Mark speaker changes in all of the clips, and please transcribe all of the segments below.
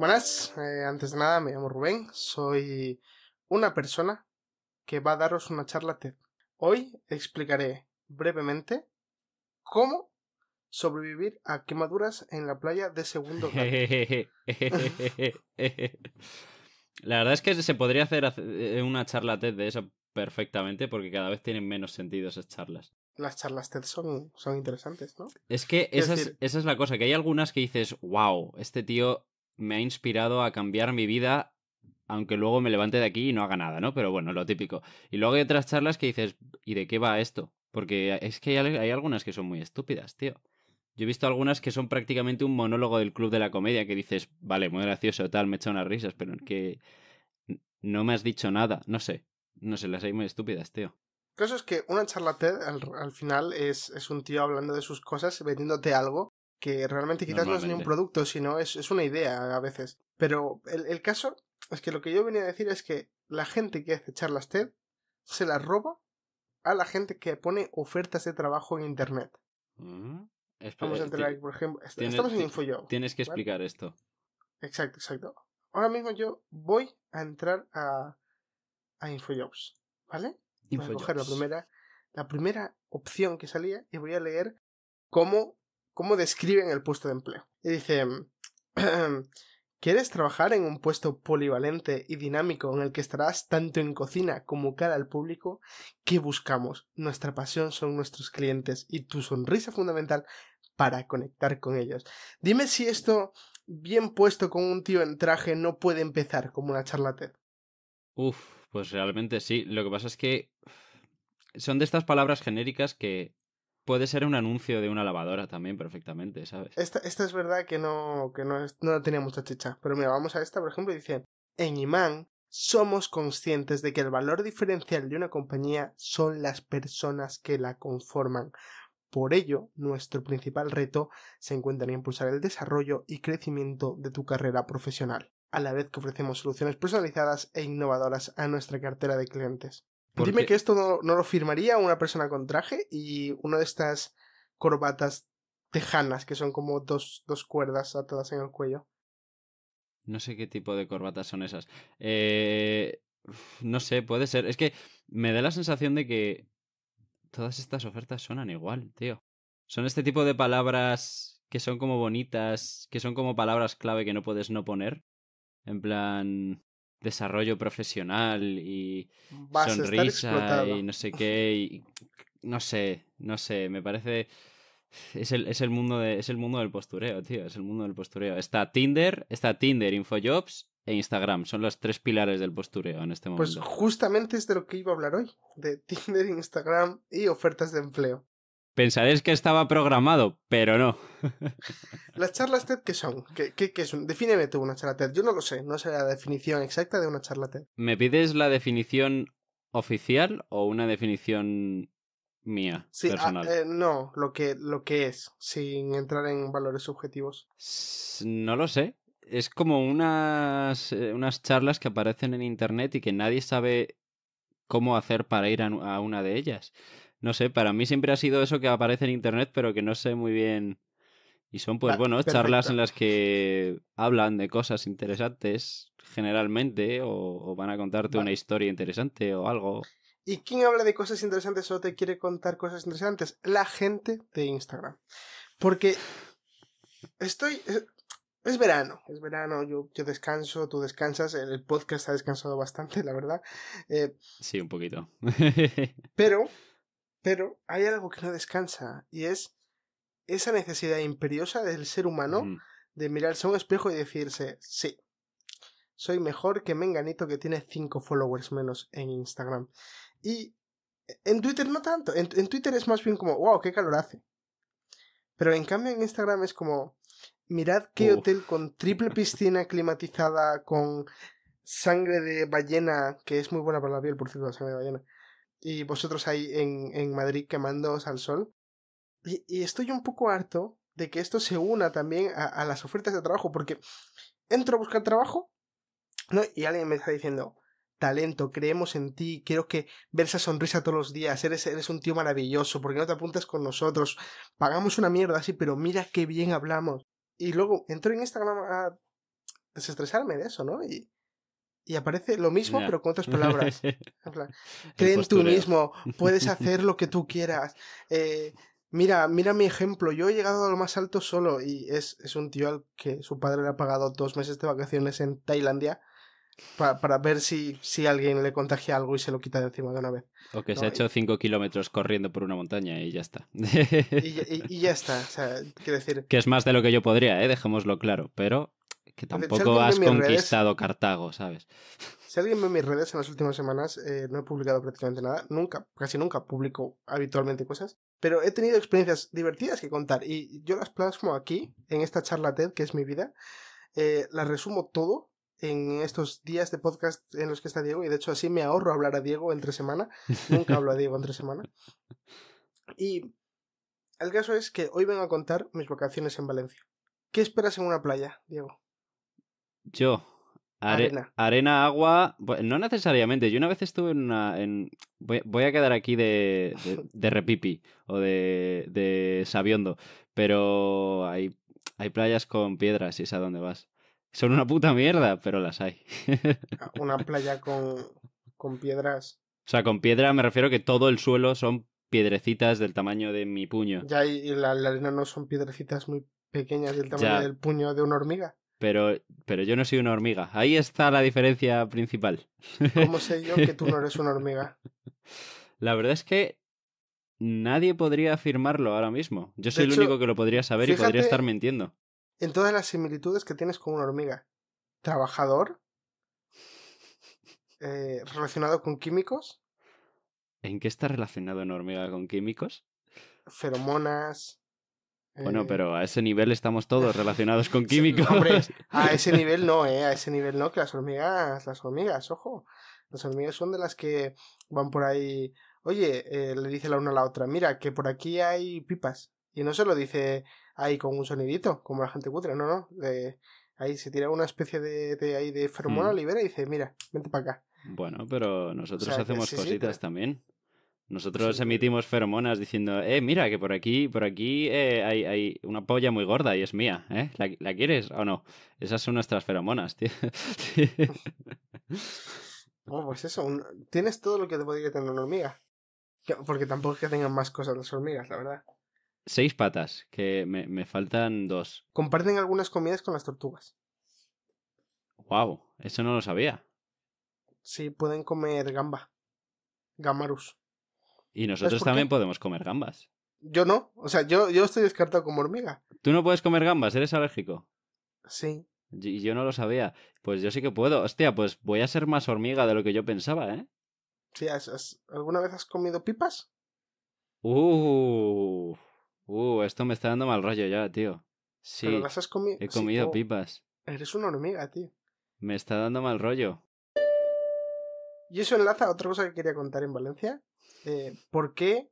Speaker 1: Buenas, eh, antes de nada me llamo Rubén, soy una persona que va a daros una charla TED. Hoy explicaré brevemente cómo sobrevivir a quemaduras en la playa de segundo grado.
Speaker 2: la verdad es que se podría hacer eh, una charla TED de eso perfectamente porque cada vez tienen menos sentido esas charlas.
Speaker 1: Las charlas TED son, son interesantes, ¿no? Es que esa, esa
Speaker 2: es la cosa, que hay algunas que dices, wow, este tío me ha inspirado a cambiar mi vida, aunque luego me levante de aquí y no haga nada, ¿no? Pero bueno, lo típico. Y luego hay otras charlas que dices, ¿y de qué va esto? Porque es que hay, algunas que son muy estúpidas, tío. Yo he visto algunas que son prácticamente un monólogo del club de la comedia que dices, vale, muy gracioso, tal, me he echa unas risas, pero que no me has dicho nada, no sé, no sé, las hay muy estúpidas, tío.
Speaker 1: El caso es que una charla al, final es, es, un tío hablando de sus cosas, vendiéndote algo que realmente quizás no es ni un producto, sino es, una idea a veces. Pero el, caso es que lo que yo venía a decir es que la gente que hace charlas TED se las roba a la gente que pone ofertas de trabajo en Internet.
Speaker 2: Mm, Vamos a eh, entrar, por ejemplo, estamos en Infojobs. Tienes que explicar esto.
Speaker 1: Exacto, exacto. Ahora mismo yo voy a entrar a, a InfoJobs, ¿vale? voy a coger la primera, la primera opción que salía y voy a leer cómo cómo describen el puesto de empleo. Y dice, ¿quieres trabajar en un puesto polivalente y dinámico en el que estarás tanto en cocina como cara al público? ¿Qué buscamos? Nuestra pasión son nuestros clientes y tu sonrisa fundamental para conectar con ellos. Dime si esto bien puesto con un tío en traje no puede empezar como una TED.
Speaker 2: Uf, pues realmente sí. Lo que pasa es que son de estas palabras genéricas que Puede ser un anuncio de una lavadora también, perfectamente, ¿sabes?
Speaker 1: Esta, esta es verdad que no, que no, no tenía mucha chicha. Pero mira, vamos a esta, por ejemplo, y dice: En Imán somos conscientes de que el valor diferencial de una compañía son las personas que la conforman. Por ello, nuestro principal reto se encuentra en impulsar el desarrollo y crecimiento de tu carrera profesional, a la vez que ofrecemos soluciones personalizadas e innovadoras a nuestra cartera de clientes. Pues dime que esto no, lo firmaría una persona con traje y una de estas corbatas tejanas que son como dos, dos cuerdas atadas en el cuello.
Speaker 2: No sé qué tipo de corbatas son esas. Eh, no sé, puede ser. Es que me da la sensación de que todas estas ofertas suenan igual, tío. Son este tipo de palabras que son como bonitas, que son como palabras clave que no puedes no poner. En plan, desarrollo profesional y sonrisa y no sé qué. no sé, no sé, me parece... Es el, mundo es el mundo del postureo, tío. Es el mundo del postureo. Está Tinder, está Tinder, Infojobs e Instagram. Son los tres pilares del postureo en este pues momento. Pues
Speaker 1: justamente es de lo que iba a hablar hoy. De Tinder, Instagram y ofertas de empleo.
Speaker 2: Pensaréis que estaba programado, pero no.
Speaker 1: ¿Las charlas TED qué son? ¿Qué, son? Defíneme tú una charla TED. Yo no lo sé, no sé la definición exacta de una charla TED.
Speaker 2: ¿Me pides la definición oficial o una definición mía, ah, eh,
Speaker 1: no, lo que, lo que es, sin entrar en valores subjetivos.
Speaker 2: No lo sé. Es como unas, eh, unas charlas que aparecen en internet y que nadie sabe cómo hacer para ir a una de ellas. No sé, para mí siempre ha sido eso que aparece en internet, pero que no sé muy bien. Y son, pues bueno, charlas en las que hablan de cosas interesantes, generalmente, o, van a contarte una historia interesante o algo.
Speaker 1: ¿Y quién habla de cosas interesantes o te quiere contar cosas interesantes? La gente de Instagram. Porque estoy. Es, verano, es verano, yo, yo descanso, tú descansas, el, podcast ha descansado bastante, la verdad. Eh sí, un poquito. pero pero hay algo que no descansa y es esa necesidad imperiosa del ser humano de mirarse a un espejo y decirse, sí, soy mejor que Menganito que tiene 5 followers menos en Instagram. Y en Twitter no tanto, en, Twitter es más bien como, wow, qué calor hace. Pero en cambio en Instagram es como, mirad qué hotel con triple piscina climatizada, con sangre de ballena, que es muy buena para la piel, por cierto, la sangre de ballena y vosotros ahí en, en Madrid quemándoos al sol. Y, estoy un poco harto de que esto se una también a, las ofertas de trabajo, porque entro a buscar trabajo ¿no? y alguien me está diciendo, talento, creemos en ti, quiero que ver esa sonrisa todos los días, eres, eres un tío maravilloso, ¿por qué no te apuntas con nosotros? Pagamos una mierda así, pero mira qué bien hablamos. Y luego entro en Instagram a desestresarme de eso, ¿no? Y, y aparece lo mismo pero con otras palabras. cree en tú mismo, puedes hacer lo que tú quieras. Eh, mira, mira mi ejemplo, yo he llegado a lo más alto solo y es, un tío al que su padre le ha pagado dos meses de vacaciones en Tailandia. para ver si, si alguien le contagia algo y se lo quita de encima de una vez.
Speaker 2: O que se ha hecho cinco kilómetros corriendo por una montaña y ya está.
Speaker 1: Y, ya está, o sea, quiero decir...
Speaker 2: Que es más de lo que yo podría, ¿eh? dejémoslo claro, pero que pues, tampoco has conquistado Cartago, ¿sabes?
Speaker 1: Si alguien ve mis redes en las últimas semanas, eh, no he publicado prácticamente nada, nunca, casi nunca publico habitualmente cosas, pero he tenido experiencias divertidas que contar y yo las plasmo aquí, en esta charla TED, que es mi vida, eh, las resumo todo en estos días de podcast en los que está Diego y de hecho así me ahorro hablar a Diego entre semana, nunca hablo a Diego entre semana. Y el caso es que hoy vengo a contar mis vacaciones en Valencia. ¿Qué esperas en una playa, Diego?
Speaker 2: Yo. arena. arena. agua. No necesariamente. Yo una vez estuve en una. voy, a quedar aquí de, de, repipi o de, de, sabiondo. Pero hay, hay playas con piedras y es a donde vas. Son una puta mierda, pero las hay.
Speaker 1: Ah, una playa con, con piedras.
Speaker 2: O sea, con piedra me refiero que todo el suelo son piedrecitas del tamaño de mi puño.
Speaker 1: Ya, y la, arena no son piedrecitas muy pequeñas del tamaño del puño de una hormiga.
Speaker 2: Pero, pero yo no soy una hormiga. Ahí está la diferencia principal.
Speaker 1: ¿Cómo sé yo que tú no eres una hormiga?
Speaker 2: La verdad es que nadie podría afirmarlo ahora mismo. Yo soy el único que lo podría saber y podría estar mintiendo.
Speaker 1: En todas las similitudes que tienes con una hormiga. Trabajador. Eh, relacionado con químicos.
Speaker 2: ¿En qué está relacionado una hormiga con químicos?
Speaker 1: Feromonas. Bueno, eh,
Speaker 2: pero a ese nivel estamos todos relacionados con químicos.
Speaker 1: a ese nivel no, ¿eh? A ese nivel no, que las hormigas, las hormigas, ojo. Las hormigas son de las que van por ahí. Oye, eh, le dice la una a la otra, mira, que por aquí hay pipas. Y no se lo dice ahí con un sonidito, como la gente cutre, no, no. ahí se tira una especie de, de ahí de mm. libera y dice, mira, vente para acá.
Speaker 2: Bueno, pero nosotros hacemos cositas también. Nosotros emitimos feromonas diciendo, eh, mira, que por aquí, por aquí eh, hay, una polla muy gorda y es mía, ¿eh? ¿La, quieres o no? Esas son nuestras feromonas, tío.
Speaker 1: oh, pues eso, tienes todo lo que te podría tener una hormiga. Porque tampoco es que tengan más cosas las hormigas, la verdad.
Speaker 2: Seis patas, que me, faltan dos.
Speaker 1: Comparten algunas comidas con las tortugas.
Speaker 2: Wow, eso no lo sabía.
Speaker 1: Sí, pueden comer gamba. Gamarus.
Speaker 2: Y nosotros también podemos comer gambas.
Speaker 1: Yo no, o sea, yo, yo estoy descartado como hormiga.
Speaker 2: Tú no puedes comer gambas, eres alérgico. Sí. Y yo no lo sabía. Pues yo sí que puedo. Hostia, pues voy a ser más hormiga de lo que yo pensaba, ¿eh?
Speaker 1: Sí, alguna vez has comido pipas?
Speaker 2: Uh, uh, esto me está dando mal rollo ya, tío. Sí, has he comido pipas.
Speaker 1: Eres una hormiga, tío.
Speaker 2: Me está dando mal rollo.
Speaker 1: Y eso enlaza a otra cosa que quería contar en Valencia, eh, ¿Por qué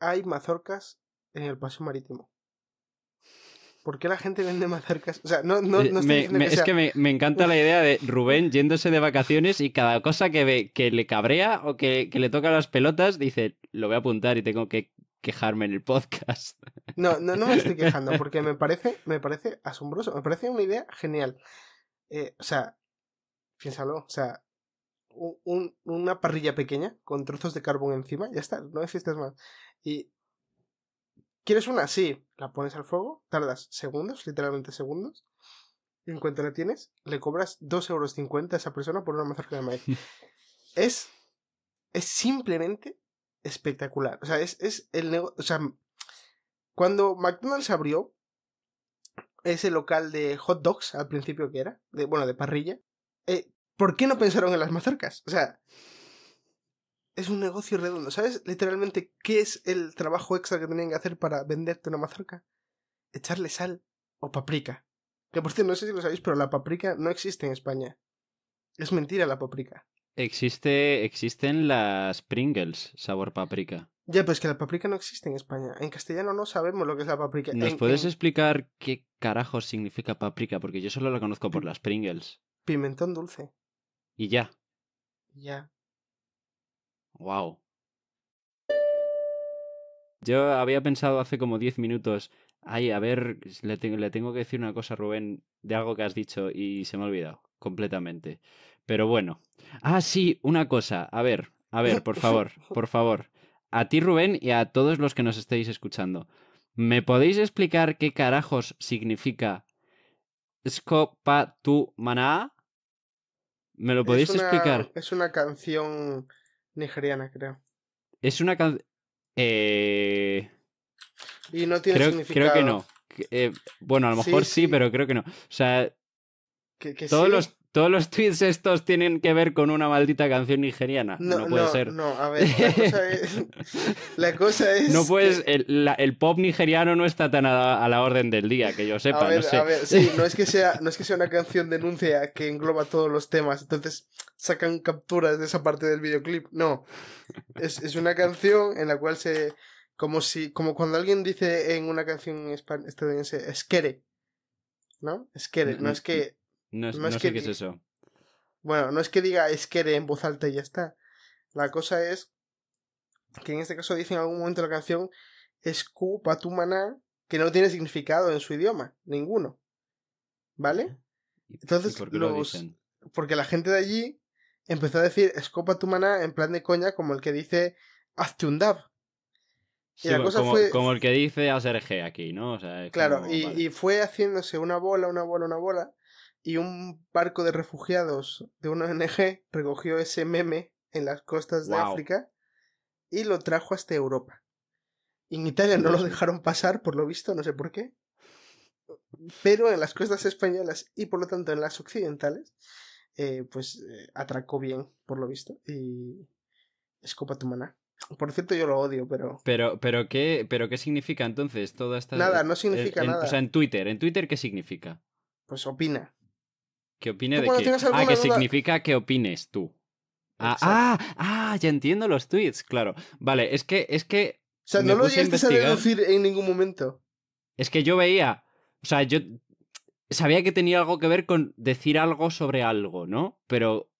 Speaker 1: hay mazorcas en el Paso marítimo? ¿Por qué la gente vende mazorcas? O sea, no, eh, estoy Es que
Speaker 2: me, encanta la idea de Rubén yéndose de vacaciones y cada cosa que ve que le cabrea o que, le toca las pelotas, dice, lo voy a apuntar y tengo que quejarme en el podcast.
Speaker 1: No, no, no me estoy quejando, porque me parece, me parece asombroso, me parece una idea genial. Eh, o sea, piénsalo, o sea, una parrilla pequeña con trozos de carbón encima, ya está, no necesitas más. Y quieres una, sí, la pones al fuego, tardas segundos, literalmente segundos. Y en cuanto la tienes, le cobras 2,50 euros a esa persona por una mazorca de maíz. es, es simplemente espectacular. O sea, es, el negocio. O sea, cuando McDonald's abrió ese local de hot dogs al principio que era, de, bueno, de parrilla, eh, ¿Por qué no pensaron en las mazorcas? O sea, es un negocio redondo. ¿Sabes literalmente qué es el trabajo extra que tenían que hacer para venderte una mazorca? Echarle sal o paprika. Que por cierto, no sé si lo sabéis, pero la paprika no existe en España. Es mentira la paprika.
Speaker 2: Existe, existen las Pringles sabor paprika.
Speaker 1: Ya, pues que la paprika no existe en España. En castellano no sabemos lo que es la paprika. ¿Nos puedes
Speaker 2: explicar qué carajo significa paprika? Porque yo solo la conozco por las Pringles.
Speaker 1: Pimentón dulce. Y ya. Ya.
Speaker 2: Wow. Yo había pensado hace como 10 minutos, ay, a ver, le, le tengo que decir una cosa, Rubén, de algo que has dicho y se me ha olvidado completamente. Pero bueno. Ah, sí, una cosa. A ver, a ver, por favor, por favor. A ti, Rubén, y a todos los que nos estéis escuchando. ¿Me podéis explicar qué carajos significa Scopa tu maná? ¿Me lo podéis explicar?
Speaker 1: Es una canción nigeriana, creo.
Speaker 2: Es una canción. Eh,
Speaker 1: y no tiene creo, significado. Creo que no.
Speaker 2: Eh, bueno, a lo mejor sí, pero creo que no. O sea, todos los todos los tweets estos tienen que ver con una maldita canción nigeriana. No, puede ser. No,
Speaker 1: a ver, la
Speaker 2: cosa es. no puedes. El, pop nigeriano no está tan a, la orden del día, que yo sepa. A no sé. a ver, sí,
Speaker 1: no es, que sea, no es que sea una canción denuncia que engloba todos los temas, entonces sacan capturas de esa parte del videoclip. No. Es, es una canción en la cual se. Como si. Como cuando alguien dice en una canción estadounidense, esquere. ¿No? Esquere, mm, no mm, es que mm. No, es, que es eso. Bueno, no es que diga Esquere en voz alta y ya está. La cosa es que en este caso dice en algún momento la canción tu maná que no tiene significado en su idioma, ninguno. ¿Vale? Entonces, lo dicen? porque la gente de allí empezó a decir Escopa maná en plan de coña, como el que dice Hazte un dab. como, fue...
Speaker 2: como, el que dice a aquí, ¿no? claro, y,
Speaker 1: y, fue haciéndose una bola, una bola, una bola, y un barco de refugiados de una ONG recogió ese meme en las costas de África y lo trajo hasta Europa. En Italia no lo dejaron pasar, por lo visto, no sé por qué. Pero en las costas españolas y por lo tanto en las occidentales, eh, pues eh, atracó bien, por lo visto. Y es Copa maná. Por cierto, yo lo odio, pero.
Speaker 2: Pero, pero qué, pero qué significa entonces toda esta. Nada, no significa nada. O sea, en Twitter, ¿en Twitter qué significa?
Speaker 1: Pues opina.
Speaker 2: ¿Que opine de qué? Ah, que significa que opines tú. Ah, ah, ah, ya entiendo los tweets, claro. Vale, es que, es que. O sea, no lo he a deducir en
Speaker 1: ningún momento.
Speaker 2: Es que yo veía. O sea, yo sabía que tenía algo que ver con decir algo sobre algo, ¿no? Pero.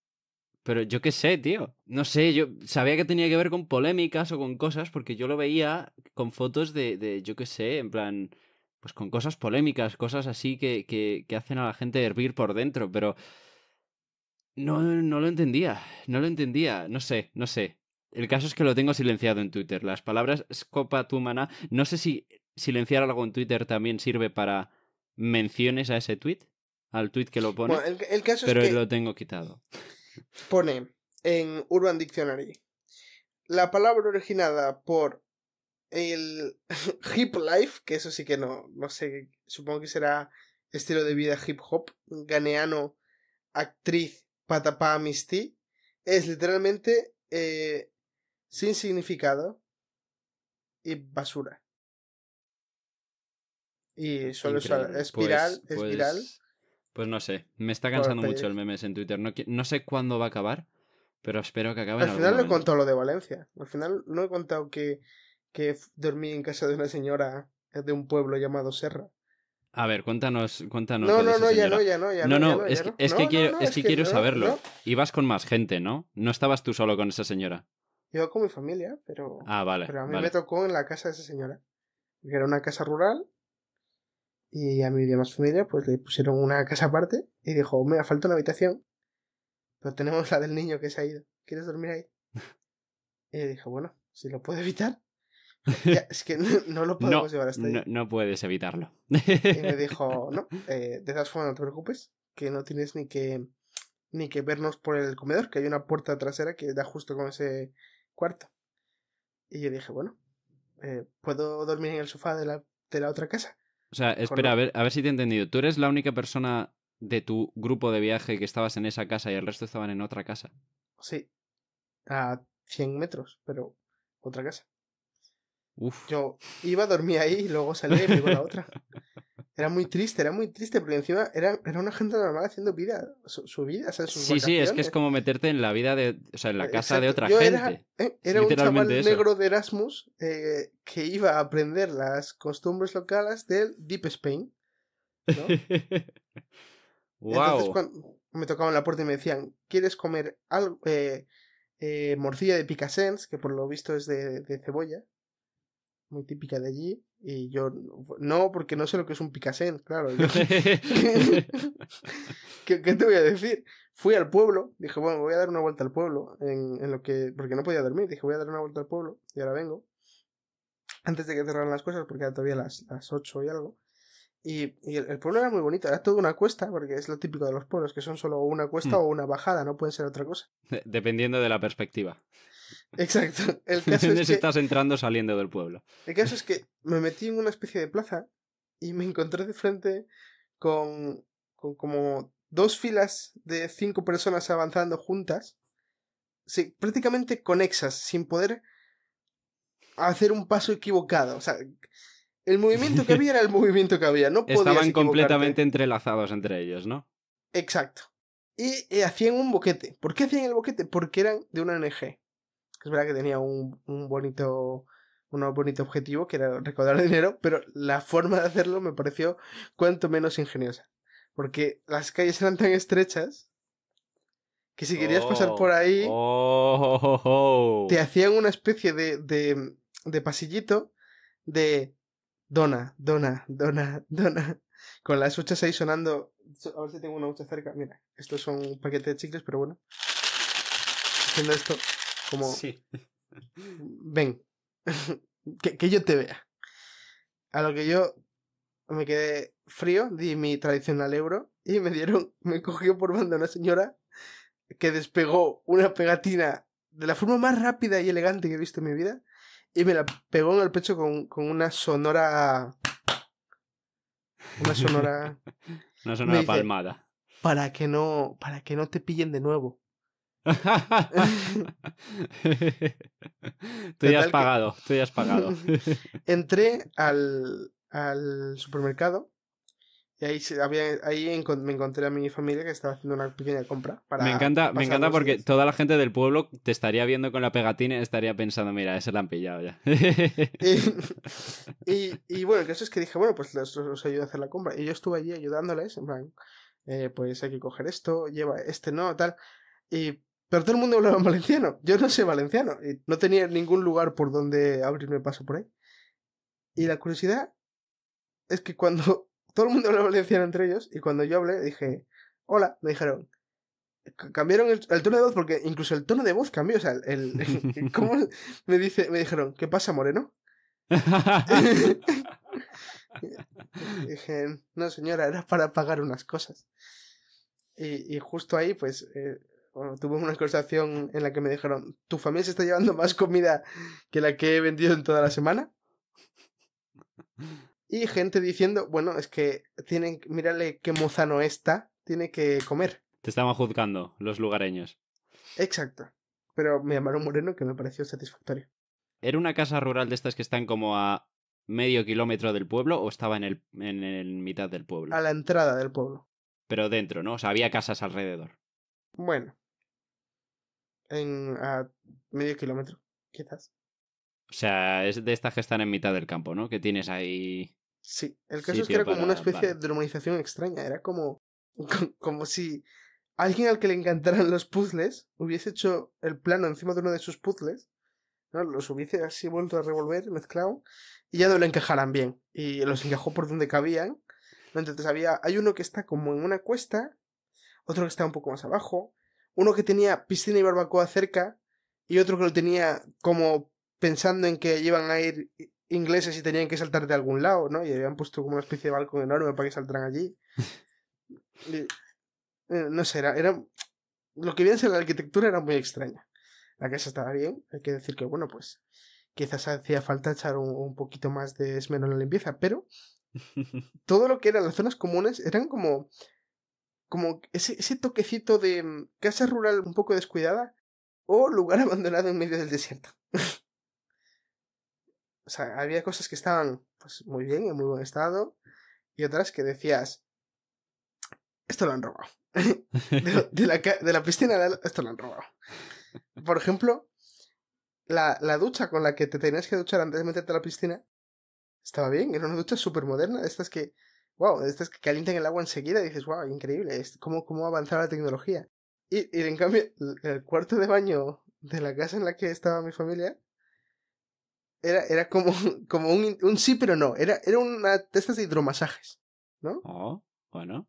Speaker 2: Pero yo qué sé, tío. No sé, yo sabía que tenía que ver con polémicas o con cosas, porque yo lo veía con fotos de, de yo qué sé, en plan pues con cosas polémicas, cosas así que, que, hacen a la gente hervir por dentro, pero no, no lo entendía, no lo entendía, no sé, no sé. El caso es que lo tengo silenciado en Twitter. Las palabras Tumana. no sé si silenciar algo en Twitter también sirve para menciones a ese tweet, al tweet que lo pone. pero lo tengo quitado.
Speaker 1: Pone en Urban Dictionary la palabra originada por el hip life, que eso sí que no, no sé, supongo que será estilo de vida hip hop, ganeano, actriz, patapá, mistí, es literalmente eh, sin significado y basura. Y solo es espiral, pues, espiral. Pues,
Speaker 2: pues, no sé, me está cansando mucho el memes en Twitter, no, no sé cuándo va a acabar. Pero espero que acabe. Al final no he contado
Speaker 1: lo de Valencia. Al final no he contado que que dormí en casa de una señora eh, de un pueblo llamado Serra.
Speaker 2: A ver, cuéntanos, cuéntanos. No, no, no, ya no, ya no, ya no. No, no, es, que quiero, es quiero saberlo. Ibas con más gente, ¿no? No estabas tú solo con esa señora.
Speaker 1: Iba con mi familia, pero. Ah, vale. a mí me tocó en la casa de esa señora. era una casa rural. Y a mi demás familia, pues le pusieron una casa aparte. Y dijo, me falta una habitación. Pero tenemos la del niño que se ha ido. ¿Quieres dormir ahí? y dijo bueno, si lo puedo evitar es que no, lo podemos llevar hasta
Speaker 2: No, puedes evitarlo.
Speaker 1: Y me dijo, no, eh, de esas formas no te preocupes, que no tienes ni que ni que vernos por el comedor, que hay una puerta trasera que da justo con ese cuarto. Y yo dije, bueno, eh, ¿puedo dormir en el sofá de la, de la otra casa?
Speaker 2: O sea, espera, a ver, a ver si te he entendido. ¿Tú eres la única persona de tu grupo de viaje que estabas en esa casa y el resto estaban en otra casa?
Speaker 1: Sí, a 100 metros, pero otra casa. Yo iba, a dormir ahí y luego salía y me iba a la otra. Era muy triste, era muy triste, porque encima era, era una gente normal haciendo vida, su, vida, Sí, sí, es que es como
Speaker 2: meterte en la vida de, en la casa de otra gente. Eh, era, un chaval negro
Speaker 1: de Erasmus eh, que iba a aprender las costumbres locales del Deep Spain.
Speaker 2: Entonces, cuando
Speaker 1: me tocaban la puerta y me decían, ¿quieres comer algo? Eh, morcilla de picasens, que por lo visto es de cebolla muy típica de allí. Y yo, no, porque no sé lo que es un Picasen, claro. ¿Qué, te voy a decir? Fui al pueblo, dije, bueno, voy a dar una vuelta al pueblo, en, lo que, porque no podía dormir, dije, voy a dar una vuelta al pueblo y ahora vengo. Antes de que cerraran las cosas, porque era todavía las, las 8 y algo. Y, el, pueblo era muy bonito, era toda una cuesta, porque es lo típico de los pueblos, que son solo una cuesta mm. o una bajada, no pueden ser otra cosa.
Speaker 2: dependiendo de la perspectiva.
Speaker 1: Exacto. El caso es que... estás
Speaker 2: entrando saliendo del pueblo.
Speaker 1: El caso es que me metí en una especie de plaza y me encontré de frente con, con como dos filas de cinco personas avanzando juntas, sí, prácticamente conexas, sin poder hacer un paso equivocado. O sea, el movimiento que había era el movimiento que había. No Estaban completamente
Speaker 2: entrelazados entre ellos, ¿no?
Speaker 1: Exacto. Y, y eh, hacían un boquete. ¿Por qué hacían el boquete? Porque eran de una ONG. Es verdad que tenía un, bonito un bonito objetivo que era recaudar dinero, pero la forma de hacerlo me pareció cuanto menos ingeniosa. Porque las calles eran tan estrechas que si querías pasar oh, por ahí,
Speaker 2: oh, te oh,
Speaker 1: hacían una especie de, de, pasillito de dona, dona, dona, dona. Con las huchas ahí sonando. A ver si tengo una hucha cerca. Mira, estos son un paquete de chicles, pero bueno. Haciendo esto. Como, sí. ven, que, yo te vea. A lo que yo me quedé frío, di mi tradicional euro y me dieron, me cogió por banda una señora que despegó una pegatina de la forma más rápida y elegante que he visto en mi vida y me la pegó en el pecho con, una sonora... Una sonora... una sonora palmada. Para que no, para que no te pillen de nuevo. tú ya has pagado, tú ya has pagado. Entré al, supermercado y ahí, había, ahí me encontré a mi familia que estaba haciendo una pequeña compra. me encanta, me encanta porque
Speaker 2: toda la gente del pueblo te estaría viendo con la pegatina y estaría pensando, mira, ese la han pillado ya.
Speaker 1: y, bueno, el caso es que dije, bueno, pues los, ayudo a hacer la compra. Y yo estuve allí ayudándoles, eh, pues hay que coger esto, lleva este no, tal. Y pero todo el mundo hablaba valenciano. Yo no sé valenciano. Y no tenía ningún lugar por donde abrirme paso por ahí. Y la curiosidad es que cuando todo el mundo hablaba valenciano entre ellos, y cuando yo hablé, dije, hola, me dijeron. Cambiaron el, tono de voz porque incluso el tono de voz cambió. O sea, el, ¿cómo me dice? Me dijeron, ¿qué pasa, Moreno? dije, no señora, era para pagar unas cosas. Y, justo ahí, pues, eh, tuve una conversación en la que me dijeron, ¿tu familia se está llevando más comida que la que he vendido en toda la semana? Y gente diciendo, bueno, es que tienen, mírale qué mozano está, tiene que comer.
Speaker 2: Te estaban juzgando los lugareños.
Speaker 1: Exacto. Pero me llamaron Moreno, que me pareció satisfactorio.
Speaker 2: ¿Era una casa rural de estas que están como a medio kilómetro del pueblo o estaba en el, en el mitad del pueblo? A
Speaker 1: la entrada del pueblo.
Speaker 2: Pero dentro, ¿no? O sea, había casas alrededor.
Speaker 1: Bueno. En a medio kilómetro, quizás.
Speaker 2: O sea, es de estas que están en mitad del campo, ¿no? Que tienes
Speaker 1: ahí. Sí, el caso es que era como una especie de humanización extraña. Era como, como si alguien al que le encantaran los puzzles hubiese hecho el plano encima de uno de sus puzzles, ¿no? los hubiese así vuelto a revolver, mezclado, y ya no lo encajaran bien. Y los encajó por donde cabían. Entonces había, hay uno que está como en una cuesta otro que estaba un poco más abajo, uno que tenía piscina y barbacoa cerca y otro que lo tenía como pensando en que iban a ir ingleses y tenían que saltar de algún lado, ¿no? Y habían puesto como una especie de balcón enorme para que saltaran allí. Eh, no sé, era, Lo que viene en la arquitectura era muy extraña. La casa estaba bien, hay que decir que, bueno, pues quizás hacía falta echar un, un poquito más de esmero en la limpieza, pero todo lo que eran las zonas comunes eran como como ese, toquecito de mm, casa rural un poco descuidada o lugar abandonado en medio del desierto. o sea, había cosas que estaban pues, muy bien, en muy buen estado, y otras que decías, esto lo han robado. de, la, de, la, piscina, esto lo han robado. Por ejemplo, la, la, ducha con la que te tenías que duchar antes de meterte a la piscina estaba bien, era una ducha súper moderna, de estas que wow, estas que calientan el agua enseguida, dices, wow, increíble, es cómo, cómo avanzado la tecnología. Y, y, en cambio, el cuarto de baño de la casa en la que estaba mi familia era, era como, como un, sí, pero no. Era, era una de estas de hidromasajes, ¿no? Oh, bueno.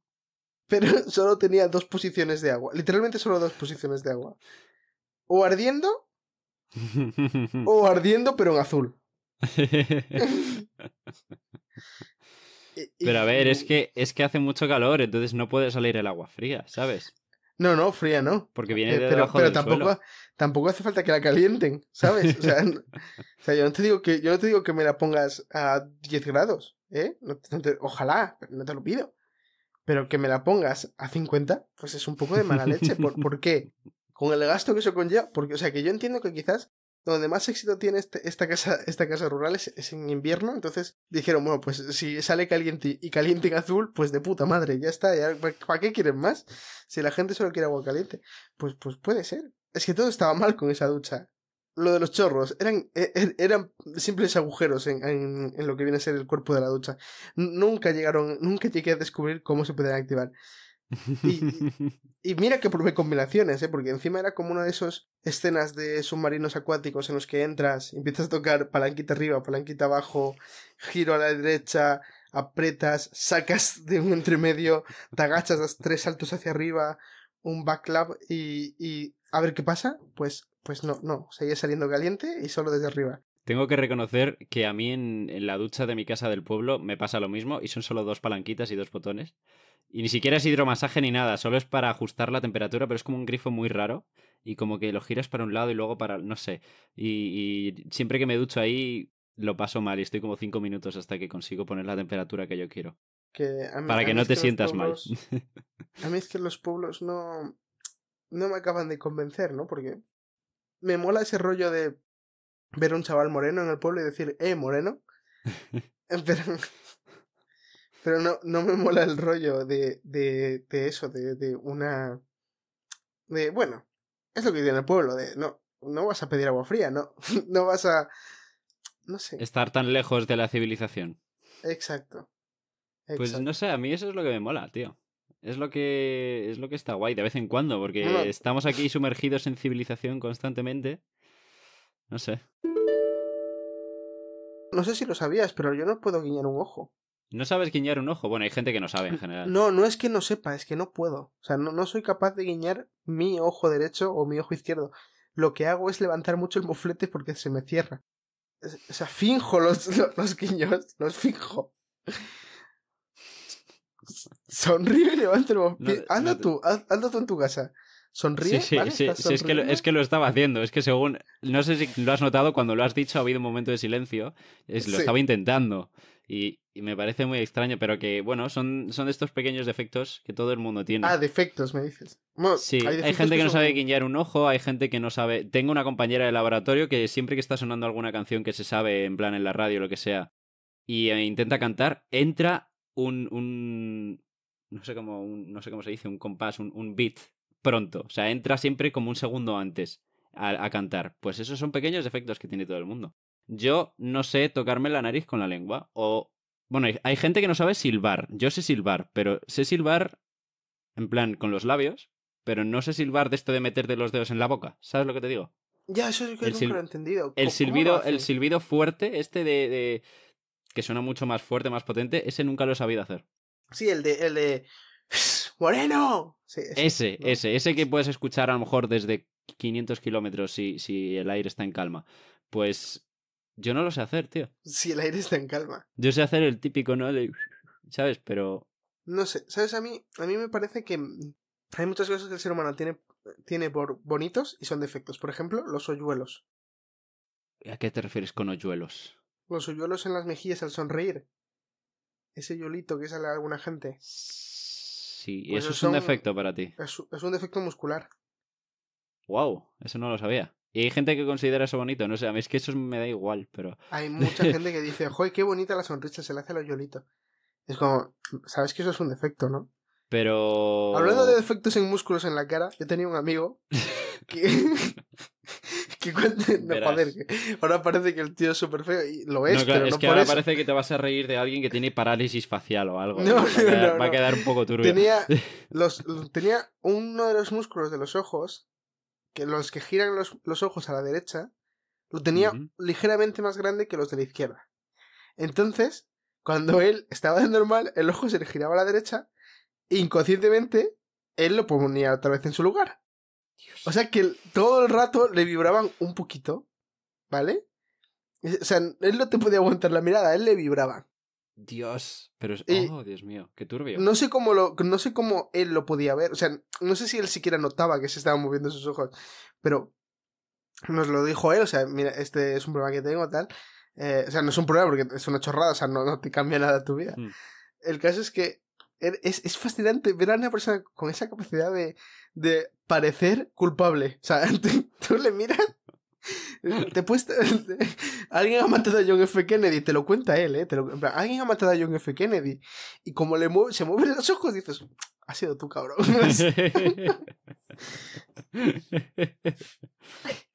Speaker 1: Pero solo tenía dos posiciones de agua. Literalmente solo dos posiciones de agua. O ardiendo. o ardiendo, pero en azul.
Speaker 2: Pero a ver, es que, es que hace mucho calor, entonces no puede salir el agua fría, ¿sabes?
Speaker 1: No, no, fría no. Porque viene eh, de pero, debajo pero tampoco, tampoco hace falta que la calienten, ¿sabes? O sea, yo, no te digo que, yo no te digo que me la pongas a 10 grados, ¿eh? ojalá, no te lo pido. Pero que me la pongas a 50, pues es un poco de mala leche. ¿Por, qué? Con el gasto que eso conlleva. Porque, o sea, que yo entiendo que quizás donde más éxito tiene este, esta, casa, esta casa rural es, en invierno. Entonces dijeron, bueno, pues si sale caliente y caliente en azul, pues de puta madre, ya está. Ya, ¿Para qué quieren más? Si la gente solo quiere agua caliente, pues, pues puede ser. Es que todo estaba mal con esa ducha. Lo de los chorros, eran, e, e, eran simples agujeros en, en, en, lo que viene a ser el cuerpo de la ducha. Nunca llegaron, nunca llegué a descubrir cómo se podían activar. Y, mira que probé combinaciones, ¿eh? porque encima era como una de esas escenas de submarinos acuáticos en los que entras, empiezas a tocar palanquita arriba, palanquita abajo, giro a la derecha, apretas, sacas de un entremedio, te agachas, das tres saltos hacia arriba, un backlap y, y a ver qué pasa. Pues, pues no, no, seguía saliendo caliente y solo desde arriba.
Speaker 2: Tengo que reconocer que a mí en la ducha de mi casa del pueblo me pasa lo mismo y son solo dos palanquitas y dos botones. Y ni siquiera es hidromasaje ni nada, solo es para ajustar la temperatura, pero es como un grifo muy raro. Y como que lo giras para un lado y luego para. no sé. Y, siempre que me ducho ahí lo paso mal y estoy como cinco minutos hasta que consigo poner la temperatura que yo quiero.
Speaker 1: para que no te sientas mal. a mí es que los pueblos no. no me acaban de convencer, ¿no? Porque me mola ese rollo de ver a un chaval moreno en el pueblo y decir, eh, moreno. Pero no, no me mola el rollo de, de, eso, de, una. De, bueno, es lo que tiene el pueblo, de no, no vas a pedir agua fría, no, no vas a. No sé.
Speaker 2: Estar tan lejos de la civilización.
Speaker 1: Exacto. Pues
Speaker 2: no sé, a mí eso es lo que me mola, tío. Es lo que, es lo que está guay de vez en cuando, porque estamos aquí sumergidos en civilización constantemente. No sé.
Speaker 1: No sé si lo sabías, pero yo no puedo guiñar un ojo.
Speaker 2: ¿No sabes guiñar un ojo? Bueno, hay gente que no sabe en general.
Speaker 1: No, no es que no sepa, es que no puedo. O sea, no, no soy capaz de guiñar mi ojo derecho o mi ojo izquierdo. Lo que hago es levantar mucho el moflete porque se me cierra. O sea, finjo los, los, guiños, los finjo. Sonríe y levanta el tú, anda tú en tu casa. Sonríe. Sí, sí, sí, sí es, que lo, es,
Speaker 2: que lo, estaba haciendo. Es que según. No sé si lo has notado, cuando lo has dicho ha habido un momento de silencio. lo estaba intentando. Y, me parece muy extraño, pero que, bueno, son, son de estos pequeños defectos que todo el mundo tiene. Ah,
Speaker 1: defectos, me dices. sí, hay, gente que, no sabe
Speaker 2: guiñar un ojo, hay gente que no sabe... Tengo una compañera de laboratorio que siempre que está sonando alguna canción que se sabe, en plan en la radio o lo que sea, y eh, intenta cantar, entra un... un... No sé, cómo, no sé cómo se dice, un compás, un, beat pronto. O sea, entra siempre como un segundo antes a cantar. Pues esos son pequeños defectos que tiene todo el mundo. Yo no sé tocarme la nariz con la lengua. O. Bueno, hay, gente que no sabe silbar. Yo sé silbar, pero sé silbar en plan con los labios, pero no sé silbar de esto de meterte los dedos en la boca. ¿Sabes lo que te digo?
Speaker 1: Ya, eso es que nunca lo he entendido. El
Speaker 2: silbido, fuerte, este de, que suena mucho más fuerte, más potente, ese nunca lo he sabido hacer.
Speaker 1: Sí, el de. El de... ¡Moreno! ese,
Speaker 2: ese, ese, que puedes escuchar a lo mejor desde 500 kilómetros si, si el aire está en calma. Pues yo no lo sé hacer, tío.
Speaker 1: Si el aire está en calma.
Speaker 2: Yo sé hacer el típico, ¿no? ¿Sabes? Pero...
Speaker 1: No sé, ¿sabes? A mí, a mí me parece que mm, hay muchas cosas que el ser humano tiene, tiene por bonitos y son defectos. Por ejemplo, los hoyuelos.
Speaker 2: ¿A qué te refieres con hoyuelos?
Speaker 1: Los hoyuelos en las mejillas al sonreír. Ese yolito que sale a alguna gente.
Speaker 2: Sí, pues eso es un defecto para ti.
Speaker 1: Es, es un defecto muscular.
Speaker 2: Wow, eso no lo sabía. Y hay gente que considera eso bonito, no sé, a mí es que eso me da igual, pero...
Speaker 1: Hay mucha gente que dice, joder, qué bonita la sonrisa se le hace a los Es como, sabes que eso es un defecto, ¿no?
Speaker 2: Pero... Hablando de
Speaker 1: defectos en músculos en la cara, yo tenía un amigo que... que cuente... No, joder, que ahora parece que el tío es súper feo y lo es, no, pero es que ahora parece que te vas a reír
Speaker 2: de alguien que tiene parálisis facial o algo. va, a quedar, un poco turbio.
Speaker 1: los, tenía uno de los músculos de los ojos los que giran los, ojos a la derecha, lo tenía ligeramente más grande que los de la izquierda. Entonces, cuando él estaba de normal, el ojo se le giraba a la derecha, e inconscientemente, él lo ponía otra vez en su lugar. O sea que todo el rato le vibraban un poquito, ¿vale? O sea, él no te podía aguantar la mirada, él le vibraba.
Speaker 2: Dios, pero es... oh, Dios mío, qué turbio. No sé,
Speaker 1: cómo lo, no sé cómo él lo podía ver, o sea, no sé si él siquiera notaba que se estaban moviendo sus ojos, pero nos lo dijo él, o sea, mira, este es un problema que tengo, tal. Eh, o sea, no es un problema porque es una chorrada, o sea, no, te cambia nada tu vida. Mm. El caso es que es, fascinante ver a una persona con esa capacidad de, parecer culpable. O sea, tú le miras Te puesto. alguien ha matado a John F. Kennedy, te lo cuenta él, ¿eh? alguien ha matado a John F. Kennedy. Y como le se mueven los ojos, dices, ha sido tú, cabrón.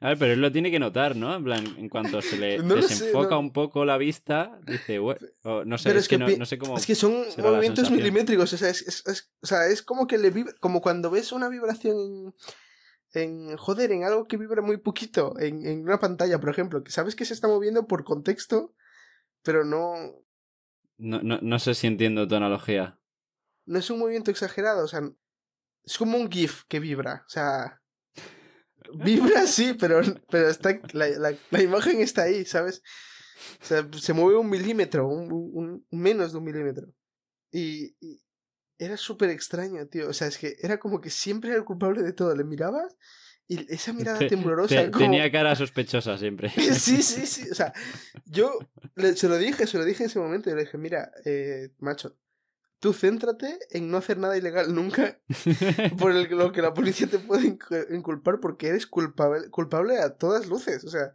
Speaker 2: a ver, pero él lo tiene que notar, ¿no? En plan, en cuanto se le desenfoca un poco la vista, dice, no sé, es, que, no, sé cómo. Es que son movimientos
Speaker 1: milimétricos, o sea es, como que le vibra, como cuando ves una vibración en, joder, en algo que vibra muy poquito, en, en una pantalla, por ejemplo, que sabes que se está moviendo por contexto, pero no...
Speaker 2: No, no, sé si entiendo tu analogía.
Speaker 1: No es un movimiento exagerado, o sea, es como un GIF que vibra, o sea... Vibra sí, pero, pero está, la, imagen está ahí, ¿sabes? O sea, se mueve un milímetro, un, un, menos de un milímetro. y, era súper extraño, tío. O sea, es que era como que siempre era el culpable de todo. Le miraba y esa mirada temblorosa. Tenía
Speaker 2: cara sospechosa siempre.
Speaker 1: sí, sí, sí. O sea, yo se lo dije, se lo dije en ese momento. Yo le dije, mira, eh, macho, tú céntrate en no hacer nada ilegal nunca por lo que la policía te puede inculpar porque eres culpable, culpable a todas luces. O sea,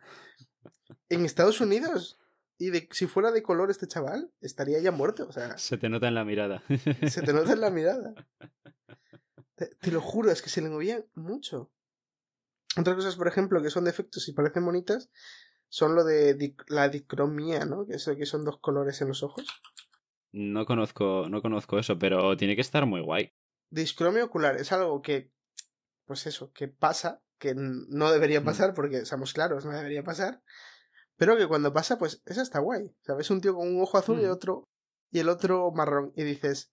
Speaker 1: en Estados Unidos y de, si fuera de color este chaval, estaría ya muerto. O sea,
Speaker 2: se te nota en la mirada.
Speaker 1: Se te nota en la mirada. Te, lo juro, es que se le movían mucho. Otras cosas, por ejemplo, que son defectos y parecen bonitas, son lo de la dicromía, ¿no? Que, eso, que son dos colores en los ojos.
Speaker 2: No conozco, no conozco eso, pero tiene que estar muy guay.
Speaker 1: Discromia ocular es algo que, pues eso, que pasa, que no debería mm. pasar, porque somos claros, no debería pasar, pero que cuando pasa, pues esa está guay. ¿Sabes? Un tío con un ojo azul y mm. otro y el otro marrón. Y dices,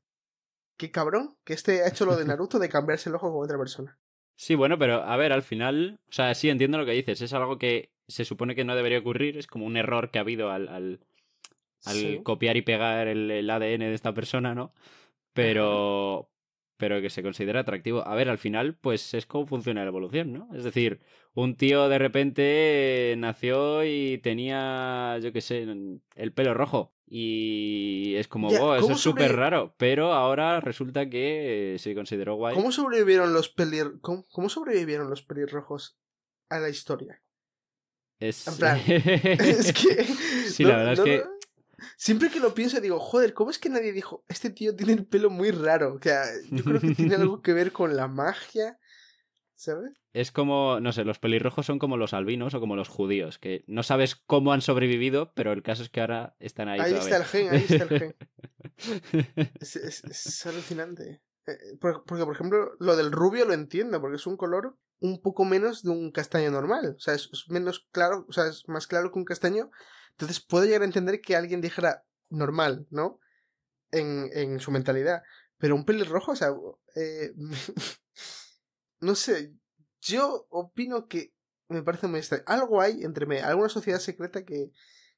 Speaker 1: qué cabrón, que este ha hecho lo de Naruto de cambiarse el ojo con otra persona.
Speaker 2: Sí, bueno, pero a ver, al final, o sea, sí entiendo lo que dices, es algo que se supone que no debería ocurrir, es como un error que ha habido al, al, copiar y pegar el, ADN de esta persona, ¿no? Pero, pero que se considera atractivo. A ver, al final, pues es como funciona la evolución, ¿no? Es decir, un tío de repente nació y tenía, yo qué sé, el pelo rojo. Y es como, wow, eso es súper raro. Pero ahora resulta que se consideró guay. ¿Cómo
Speaker 1: sobrevivieron los, pelir... ¿Cómo, sobrevivieron los pelirrojos a la historia?
Speaker 2: Es... En plan, es que... Sí, la verdad es que
Speaker 1: siempre que lo pienso digo, joder, ¿cómo es que nadie dijo, este tío tiene el pelo muy raro? O sea, yo creo que tiene algo que ver con la magia, ¿sabes?
Speaker 2: Es como, no sé, los pelirrojos son como los albinos o como los judíos, que no sabes cómo han sobrevivido, pero el caso es que ahora están ahí. Ahí está el gen, ahí está el gen.
Speaker 1: es, alucinante. Eh, eh, porque, por ejemplo, lo del rubio lo entiendo, porque es un color un poco menos de un castaño normal. O sea, es, menos claro, o sea, es más claro que un castaño, entonces puedo llegar a entender que alguien dijera normal, ¿no? En, su mentalidad. Pero un pelirrojo, o sea, eh, no sé, yo opino que me parece muy extraño. Algo hay entre me, alguna sociedad secreta que,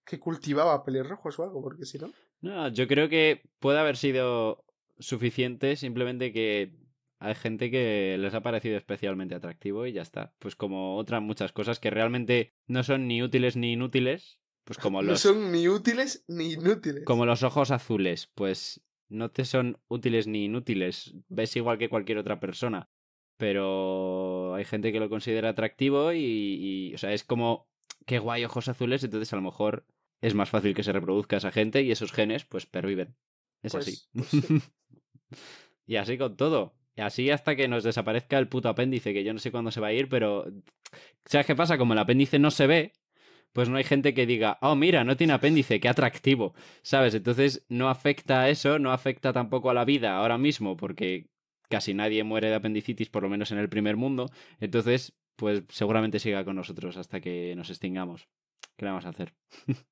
Speaker 1: que cultivaba pelirrojos o algo, porque si no.
Speaker 2: No, yo creo que puede haber sido suficiente simplemente que hay gente que les ha parecido especialmente atractivo y ya está. Pues como otras muchas cosas que realmente no son ni útiles ni inútiles, pues como los... No son
Speaker 1: ni útiles ni inútiles. Como los ojos
Speaker 2: azules, pues no te son útiles ni inútiles. Ves igual que cualquier otra persona. Pero hay gente que lo considera atractivo y, o sea, es como, qué guay ojos azules, entonces a lo mejor es más fácil que se reproduzca esa gente y esos genes pues perviven. Es así. Pues, pues y así con todo. Y así hasta que nos desaparezca el puto apéndice, que yo no sé cuándo se va a ir, pero... ¿Sabes qué pasa? Como el apéndice no se ve, pues no hay gente que diga, oh, mira, no tiene apéndice, qué atractivo, ¿sabes? Entonces no afecta a eso, no afecta tampoco a la vida ahora mismo, porque casi nadie muere de apendicitis, por lo menos en el primer mundo. Entonces, pues seguramente siga con nosotros hasta que nos extingamos. ¿Qué le vamos a hacer?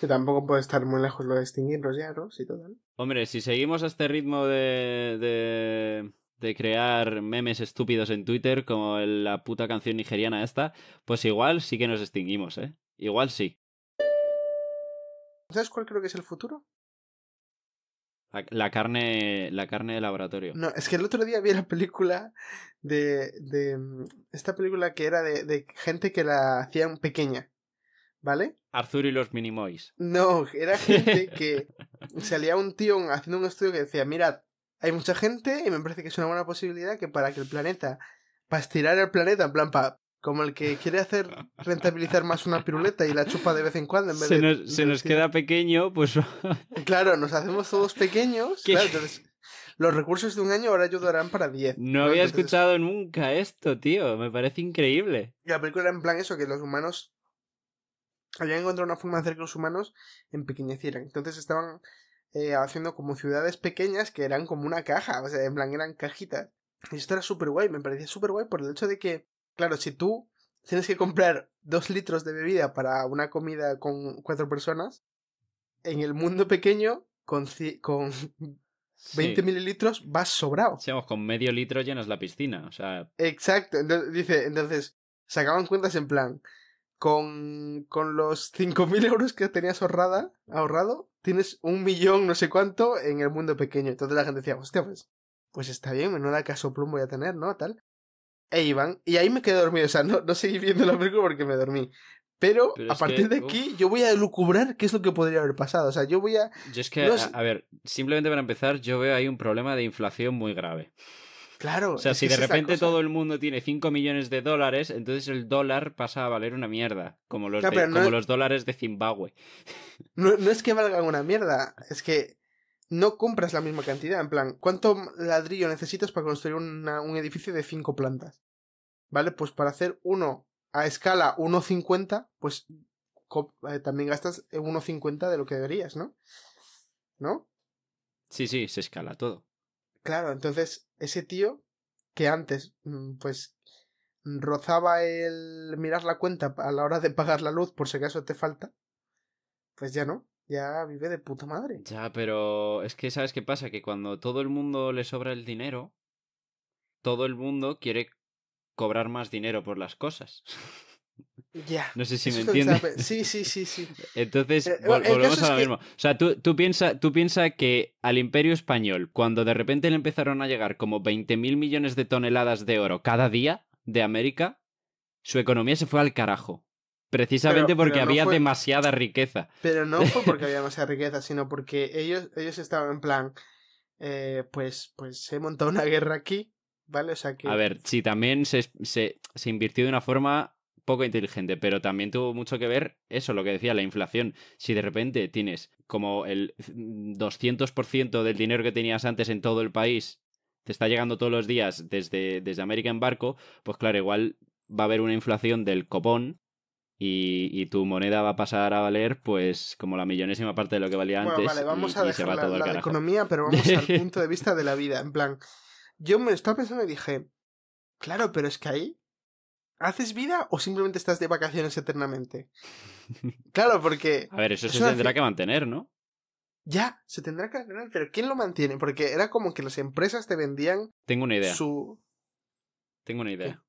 Speaker 1: Que tampoco puede estar muy lejos lo de extinguirnos ya, ¿no? sí total.
Speaker 2: Hombre, si seguimos a este ritmo de, de crear memes estúpidos en Twitter, como la puta canción nigeriana esta, pues igual sí que nos extinguimos, ¿eh? Igual sí.
Speaker 1: ¿Sabes cuál creo que es el futuro?
Speaker 2: La, carne, la carne de laboratorio.
Speaker 1: No, es que el otro día vi la película de, de mm, esta película que era de, gente que la hacían pequeña, ¿vale?
Speaker 2: Arthur y los minimois.
Speaker 1: No, era gente que salía un tío haciendo un estudio que decía, mirad, hay mucha gente y me parece que es una buena posibilidad que para que el planeta, para estirar el planeta, en plan, como el que quiere hacer rentabilizar más una piruleta y la chupa de vez en cuando. En vez se, nos, de, se nos queda pequeño, pues. Claro, nos hacemos todos pequeños. entonces, los recursos de un año ahora ayudarán para 10. No, había
Speaker 2: escuchado nunca esto, tío. Me parece increíble.
Speaker 1: Y la película era en plan eso, que los humanos habían encontrado una forma de hacer que los humanos empequeñecieran. Entonces estaban eh, haciendo como ciudades pequeñas que eran como una caja, o sea, en plan eran cajitas. Y esto era súper guay, me parecía súper guay por el hecho de que, claro, si tú tienes que comprar dos litros de bebida para una comida con cuatro personas, en el mundo pequeño, con, con 20 mililitros vas sobrado. Seamos con medio
Speaker 2: litro llenas la piscina, o sea.
Speaker 1: Exacto, dice, entonces, sacaban cuentas en plan, con, con los 5.000 euros que tenías ahorrada, ahorrado, tienes un millón, no sé cuánto, en el mundo pequeño. Entonces la gente decía, hostia, pues, pues está bien, menuda caso plum voy a tener, ¿no? Tal. E iban, y ahí me quedé dormido, o sea, no, no seguí viendo la película porque me dormí. Pero, a partir de aquí, yo voy a lucubrar qué es lo que podría haber pasado. O sea, yo voy a.
Speaker 2: A, a ver, simplemente para empezar, yo veo ahí un problema de inflación muy grave.
Speaker 1: Claro. O sea, si de repente
Speaker 2: todo el mundo tiene 5 millones de dólares, entonces el dólar pasa a valer una mierda, como los, los dólares de Zimbabue.
Speaker 1: No, es que valgan una mierda, es que no compras la misma cantidad. En plan, ¿cuánto ladrillo necesitas para construir un edificio de 5 plantas? ¿Vale? Pues para hacer uno a escala 1.50, pues eh, también gastas 1.50 de lo que deberías, ¿no? ¿No?
Speaker 2: Sí, sí, se escala todo.
Speaker 1: Claro, entonces ese tío que antes, mm, pues, rozaba el mirar la cuenta a la hora de pagar la luz por si acaso te falta, pues ya no, ya vive de puta madre.
Speaker 2: Ya, pero es que sabes qué pasa, que cuando todo el mundo le sobra el dinero, todo el mundo quiere cobrar más dinero por las cosas.
Speaker 1: No sé si me entiendes. Sí, sí, sí, sí.
Speaker 2: Entonces, eh, volvemos a lo mismo. O sea, tú, piensas tú piensa que al Imperio Español, cuando de repente le empezaron a llegar como mil millones de toneladas de oro cada día de América, su economía se fue al carajo. Precisamente porque había demasiada riqueza.
Speaker 1: Pero no fue porque había demasiada riqueza, sino porque ellos, ellos estaban en plan, eh, pues, pues se montó una guerra aquí, ¿vale? O sea que... A ver,
Speaker 2: si también se invirtió de una forma poco inteligente, pero también tuvo mucho que ver eso, lo que decía, la inflación. Si de repente tienes como el 200% del dinero que tenías antes en todo el país, te está llegando todos los días desde, desde América en barco, pues claro, igual va a haber una inflación del copón y, tu moneda va a pasar a valer pues como la millonésima parte de lo que valía antes. Vale, vamos a dejar la, economía, pero vamos al
Speaker 1: punto de vista de la vida. En plan, yo me estaba pensando y dije, claro, pero es que ahí ¿Haces vida o simplemente estás de vacaciones eternamente? Claro, porque. A
Speaker 2: ver, eso se tendrá que mantener, ¿no?
Speaker 1: Ya, se tendrá que mantener, pero ¿quién lo mantiene? Porque era como que las empresas te vendían. Tengo una idea. Su...
Speaker 2: Tengo una idea.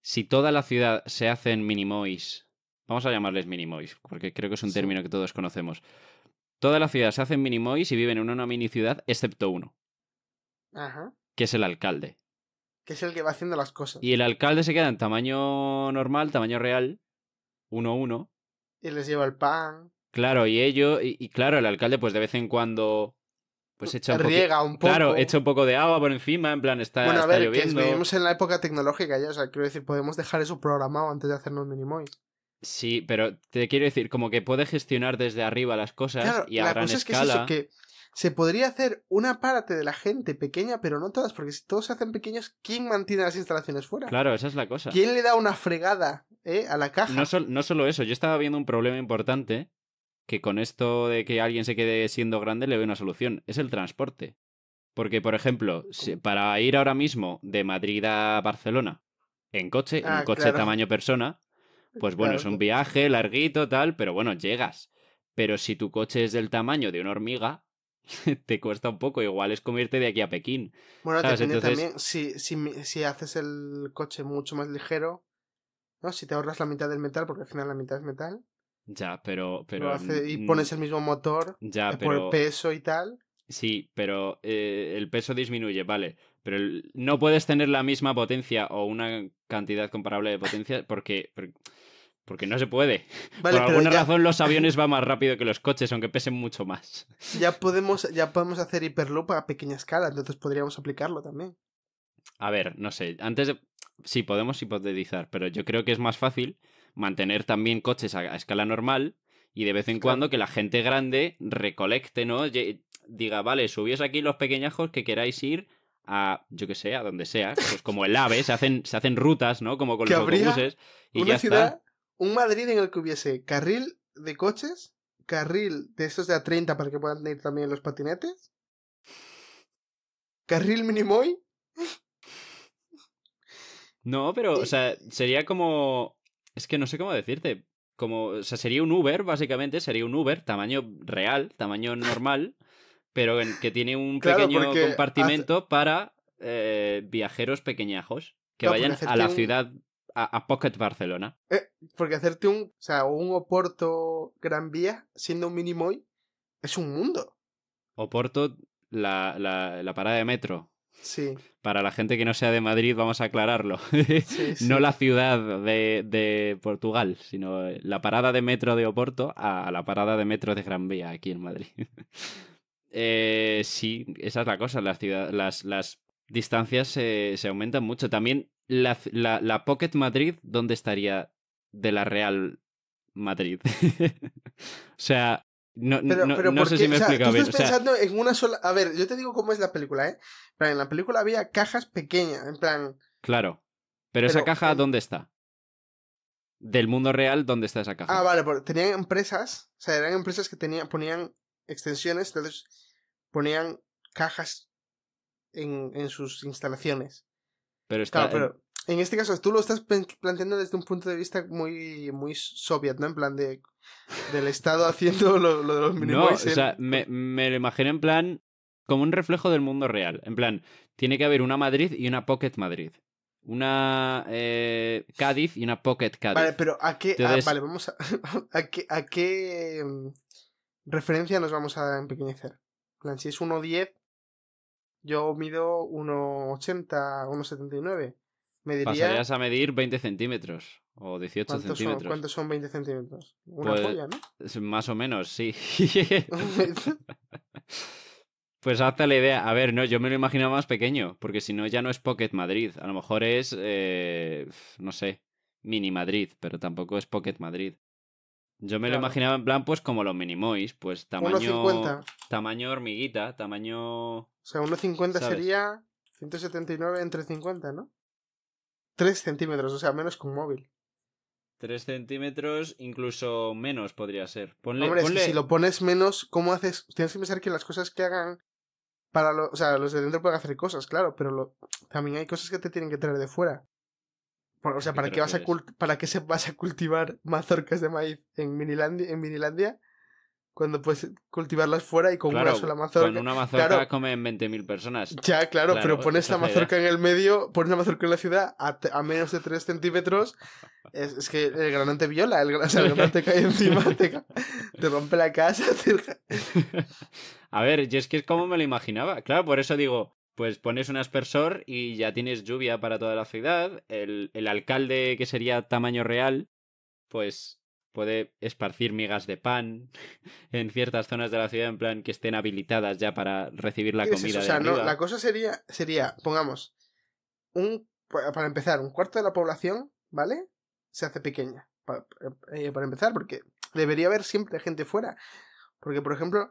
Speaker 2: Si toda la ciudad se hace en minimois, vamos a llamarles minimois, porque creo que es un término que todos conocemos. Toda la ciudad se hace en minimois y viven en una mini ciudad, excepto uno. Ajá. Que es el alcalde
Speaker 1: que es el que va haciendo las cosas.
Speaker 2: Y el alcalde se queda en tamaño normal, tamaño real, 1-1.
Speaker 1: Y les lleva el pan.
Speaker 2: Claro, y ellos, y, claro, el alcalde pues de vez en cuando pues echa un, Riega un poco. Claro, echa un poco de agua por encima, en plan está, bueno, a ver, Que vivimos
Speaker 1: en la época tecnológica ya, o sea, quiero decir, podemos dejar eso programado antes de hacernos minimoys.
Speaker 2: Sí, pero te quiero decir, como que puede gestionar desde arriba las cosas y a gran escala. que
Speaker 1: se podría hacer una parte de la gente pequeña, pero no todas, porque si todos se hacen pequeños, ¿quién mantiene las instalaciones fuera?
Speaker 2: Claro, esa es la cosa. ¿Quién
Speaker 1: le da una fregada eh, a la caja?
Speaker 2: No, solo eso, yo estaba viendo un problema importante que con esto de que alguien se quede siendo grande le veo una solución, es el transporte. Porque, por ejemplo, para ir ahora mismo de Madrid a Barcelona en coche, en ah, coche tamaño persona, pues bueno, es un viaje larguito, tal, pero bueno, llegas. Pero si tu coche es del tamaño de una hormiga, te cuesta un poco. Igual es como de aquí a Pekín. Bueno, también,
Speaker 1: si, si, si, haces el coche mucho más ligero, ¿no? Si te ahorras la mitad del metal, porque al final la mitad es metal.
Speaker 2: Ya, pero... pero y pones el
Speaker 1: mismo motor
Speaker 2: ya, eh, por peso y tal. Sí, pero eh, el peso disminuye, vale. Pero no puedes tener la misma potencia o una cantidad comparable de potencia porque porque no se puede. Por alguna razón los aviones van más rápido que los coches, aunque pesen mucho más.
Speaker 1: Ya podemos, ya podemos hacer hiperloop a pequeña escala, entonces podríamos aplicarlo también.
Speaker 2: A ver, no sé. Antes de... Sí, podemos hipotetizar, pero yo creo que es más fácil mantener también coches a, escala normal y de vez en cuando que la gente grande recolecte, ¿no? diga, vale, subíos aquí los pequeñajos que queráis ir a, yo que sé, a donde sea, pues como el AVE, se hacen, se hacen rutas, ¿no? Como con los autobuses. Y ciudad
Speaker 1: un Madrid en el que hubiese carril de coches, carril de esos de A30 para que puedan ir también los patinetes, carril minimoy.
Speaker 2: No, pero, o sea, sería como. Es que no sé cómo decirte. Como, o sea, sería un Uber, básicamente, sería un Uber, tamaño real, tamaño normal, pero que tiene un pequeño compartimento para eh, viajeros pequeñajos que vayan a la ciudad a, Pocket Barcelona.
Speaker 1: Eh, porque hacerte un, un Oporto Gran Vía siendo un Minimoy es un mundo.
Speaker 2: Oporto, la, parada de metro. Sí. Para la gente que no sea de Madrid, vamos a aclararlo.
Speaker 1: no
Speaker 2: la ciudad de, Portugal, sino eh, la parada de metro de Oporto a, la parada de metro de Gran Vía aquí en Madrid. Eh, sí, esa es la cosa. Las, las, distancias se, se aumentan mucho. También la, la, Pocket Madrid, ¿dónde estaría de la Real Madrid? o sea, no, no, no sé si me estás pensando
Speaker 1: en una sola. A ver, yo te digo cómo es la película, ¿eh? en la película había cajas pequeñas, en plan.
Speaker 2: Claro. Pero, esa caja, ¿dónde está? Del mundo real, ¿dónde está esa caja?
Speaker 1: Ah, vale, porque tenían empresas. O sea, eran empresas que tenían, ponían extensiones, entonces ponían cajas en, en sus instalaciones.
Speaker 2: Pero está. Claro, pero
Speaker 1: en este caso tú lo estás planteando desde un punto de vista muy, muy soviet, ¿no? En plan de. Del Estado haciendo lo, de los No, o sea,
Speaker 2: me, me lo imagino en plan como un reflejo del mundo real. En plan, tiene que haber una Madrid y una Pocket Madrid. Una eh, Cádiz y una Pocket Cádiz. Vale, pero ¿a qué? Ah, vale, vamos
Speaker 1: a, a, qué, mm, referencia nos vamos a empequeñecer? plan, si es 1.10, yo mido 1,80, 1,79. me Pasarías
Speaker 2: a medir 20 centímetros o 18 centímetros.
Speaker 1: ¿Cuántos son 20 centímetros? Una polla,
Speaker 2: pues, ¿no? Más o menos, sí. pues hasta la idea. A ver, no, yo me lo imaginaba más pequeño, porque si no ya no es Pocket Madrid. A lo mejor es, eh, no sé, Mini Madrid, pero tampoco es Pocket Madrid. Yo me lo imaginaba en plan, pues como los Minimois, pues tamaño. tamaño hormiguita, tamaño. O
Speaker 1: sea, 1,50 sería 179 entre 50, ¿no? 3 centímetros, o sea, menos que un móvil.
Speaker 2: 3 centímetros, incluso menos podría ser. Ponle, Hombre, si lo
Speaker 1: pones menos, ¿cómo haces? Tienes que pensar que las cosas que hagan para los, o sea, los de dentro pueden hacer cosas, claro, pero lo, también hay cosas que te tienen que traer de fuera o sea, ¿para qué, vas a ¿para a cultivar mazorcas de maíz en Minilandia, en Minilandia cuando puedes cultivarlas fuera y con una sola mazorca? Con una mazorca
Speaker 2: comen 20.000 personas. Ya, claro, pero pones la mazorca en el
Speaker 1: medio, pones la mazorca en la ciudad a, menos de 3 centímetros. Es, que el granante viola, el, granante cae encima, te, rompe la casa.
Speaker 2: a ver, yo es que es como me lo imaginaba. Claro, por eso digo, pues pones un aspersor y ya tienes lluvia para toda la ciudad. El, el alcalde, que sería tamaño real, pues puede esparcir migas de pan en ciertas zonas de la ciudad, en plan que estén habilitadas ya para recibir la comida. de o sea, No, la
Speaker 1: cosa sería, sería, pongamos, un, para empezar, un cuarto de la población, ¿vale? Se hace pequeña. Eh, eh, para empezar, porque debería haber siempre gente fuera. Porque, por ejemplo,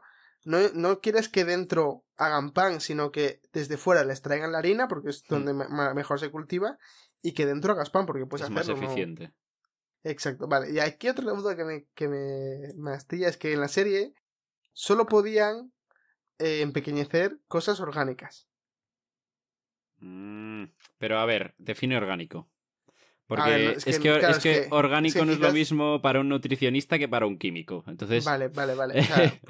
Speaker 1: no, quieres que dentro hagan pan, sino que desde fuera les traigan la harina, porque es mm. donde mejor se cultiva, y que dentro hagas pan, porque puedes es más eficiente. Exacto, vale. Y aquí otro duda que me, que me, es que en la serie solo podían eh, empequeñecer cosas orgánicas. Mm,
Speaker 2: pero a ver, define orgánico. Porque es, que, es, que, orgánico no es lo mismo para un nutricionista que para un químico. Entonces. Vale, vale, vale.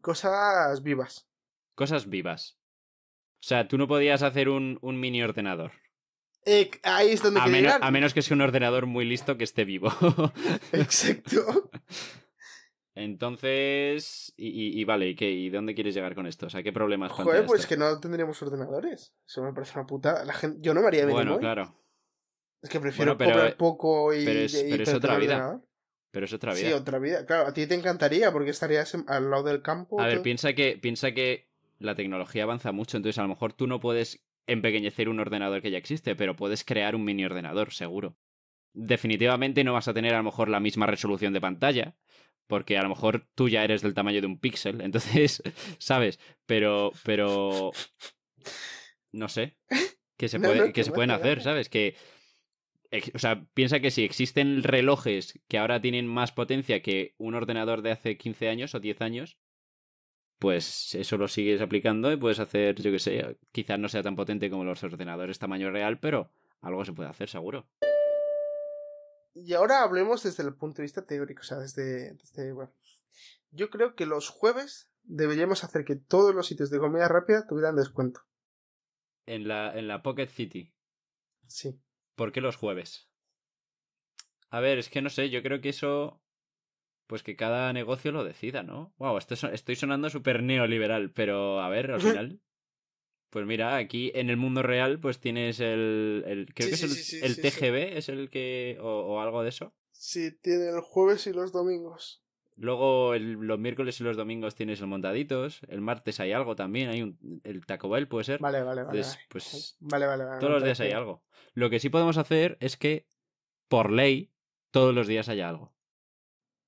Speaker 1: cosas vivas.
Speaker 2: Cosas vivas. O sea, tú no podías hacer un, un mini ordenador.
Speaker 1: Eh, ahí es donde a, a
Speaker 2: menos que sea un ordenador muy listo que esté vivo. Exacto. Entonces, y, vale, ¿y, ¿y dónde quieres llegar con esto? O sea, ¿qué problemas Joder, pues que
Speaker 1: no tendríamos ordenadores. Eso me parece una puta. Yo no me haría de Bueno, claro. Es que prefiero poco y. Pero es, pero es otra vida.
Speaker 2: Pero es otra vida. Sí, otra
Speaker 1: vida. Claro, a ti te encantaría porque estarías al lado del campo. A ver,
Speaker 2: piensa que, piensa que la tecnología avanza mucho, entonces a lo mejor tú no puedes empequeñecer un ordenador que ya existe, pero puedes crear un mini ordenador, seguro. Definitivamente no vas a tener a lo mejor la misma resolución de pantalla, porque a lo mejor tú ya eres del tamaño de un píxel, entonces, ¿sabes? Pero, pero... No sé. qué se, puede, se pueden hacer, ¿sabes? Que o sea, piensa que si existen relojes que ahora tienen más potencia que un ordenador de hace 15 años o 10 años, pues eso lo sigues aplicando y puedes hacer, yo qué sé, quizás no sea tan potente como los ordenadores tamaño real, pero algo se puede hacer seguro.
Speaker 1: Y ahora hablemos desde el punto de vista teórico, o sea, desde, yo creo que los jueves deberíamos hacer que todos los sitios de comida rápida tuvieran descuento.
Speaker 2: En la, en la Pocket City. Sí. ¿Por qué los jueves? A ver, es que no sé, yo creo que eso. Pues que cada negocio lo decida, ¿no? Wow, estoy sonando súper neoliberal, pero a ver, al final. Pues mira, aquí en el mundo real, pues tienes el. el creo que es el, TGB, es el que. o, algo de
Speaker 1: eso. Sí, tiene el jueves y los domingos.
Speaker 2: Luego los miércoles y los domingos tienes el montaditos. El martes hay algo también. Hay el Taco Bell, puede ser. Vale, vale, vale. pues,
Speaker 1: vale, vale, todos los días hay algo.
Speaker 2: Lo que sí podemos hacer es que, por ley, todos los días haya algo.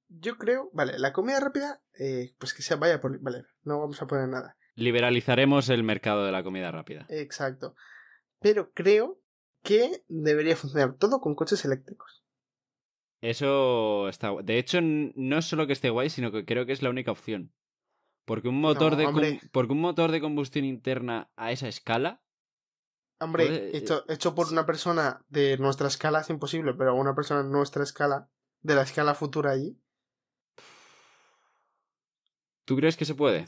Speaker 1: Yo creo, vale, la comida rápida, eh, pues que se vaya por. Vale, no vamos a poner nada.
Speaker 2: Liberalizaremos el mercado de la comida rápida.
Speaker 1: Exacto. Pero creo que debería funcionar todo con coches eléctricos.
Speaker 2: Eso está guay. De hecho, no es solo que esté guay, sino que creo que es la única opción. Porque un motor, de, porque un motor de combustión interna a esa escala.
Speaker 1: Hombre, eh, hecho, por una persona de nuestra escala es imposible, pero una persona de nuestra escala, de la escala futura allí.
Speaker 2: ¿Tú crees que se puede?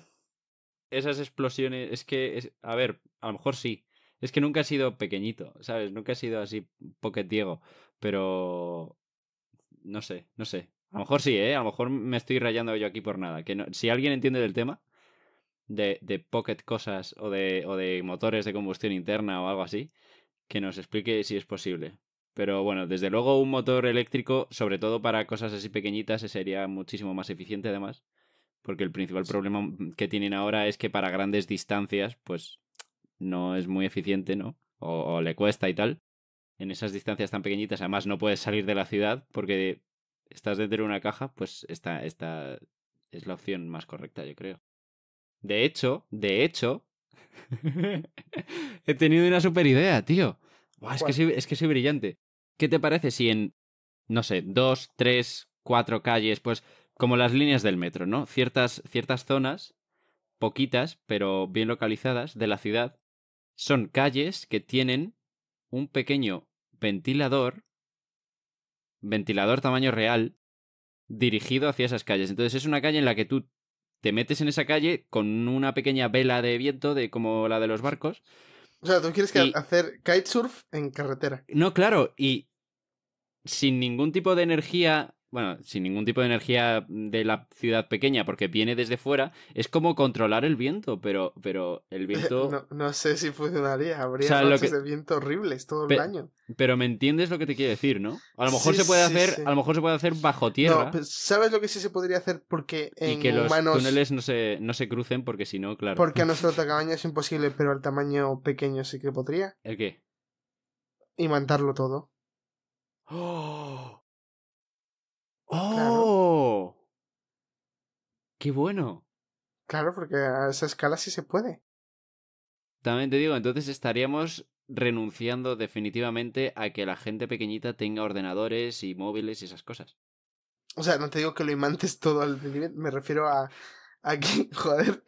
Speaker 2: Esas explosiones, es que, a ver, a lo mejor sí. Es que nunca ha sido pequeñito, ¿sabes? Nunca ha sido así poquetiego, pero no sé, no sé. A lo mejor sí, ¿eh? A lo mejor me estoy rayando yo aquí por nada. Que si alguien entiende del tema, de, de pocket cosas o de, o de motores de combustión interna o algo así, que nos explique si es posible. Pero bueno, desde luego un motor eléctrico, sobre todo para cosas así pequeñitas, sería muchísimo más eficiente además. Porque el principal problema que tienen ahora es que para grandes distancias, pues no es muy eficiente, ¿no? o le cuesta y tal en esas distancias tan pequeñitas, además no puedes salir de la ciudad porque estás dentro de una caja, pues esta, esta es la opción más correcta, yo creo. De hecho, de hecho, he tenido una super idea, tío. es, que soy, es que soy brillante. ¿Qué te parece si en, no sé, dos, tres, cuatro calles, pues como las líneas del metro, ¿no? Ciertas, ciertas zonas, poquitas, pero bien localizadas, de la ciudad, son calles que tienen un pequeño ventilador, ventilador tamaño real, dirigido hacia esas calles. Entonces es una calle en la que tú te metes en esa calle con una pequeña vela de viento, de como la de los barcos.
Speaker 1: O sea, tú quieres hacer kitesurf en carretera.
Speaker 2: No, claro, y sin ningún tipo de energía bueno, sin ningún tipo de energía de la ciudad pequeña, porque viene desde fuera, es como controlar el viento, pero, pero el viento...
Speaker 1: No, sé si funcionaría, habría o de viento horribles todo el año.
Speaker 2: Pero me entiendes lo que te quiero decir, ¿no? A lo mejor se puede hacer, a lo mejor se puede hacer bajo tierra.
Speaker 1: ¿sabes lo que sí se podría hacer? Porque en los túneles
Speaker 2: no se, no se crucen, porque si no, claro. Porque a nuestro
Speaker 1: tamaño es imposible, pero al tamaño pequeño sí que podría. ¿El qué? Imantarlo todo. ¡Oh! ¡Oh!
Speaker 2: ¡Qué bueno!
Speaker 1: Claro, porque a esa escala sí se puede.
Speaker 2: También te digo, entonces estaríamos renunciando definitivamente a que la gente pequeñita tenga ordenadores y móviles y esas cosas.
Speaker 1: O sea, no te digo que lo imantes todo al me refiero a, a que, joder,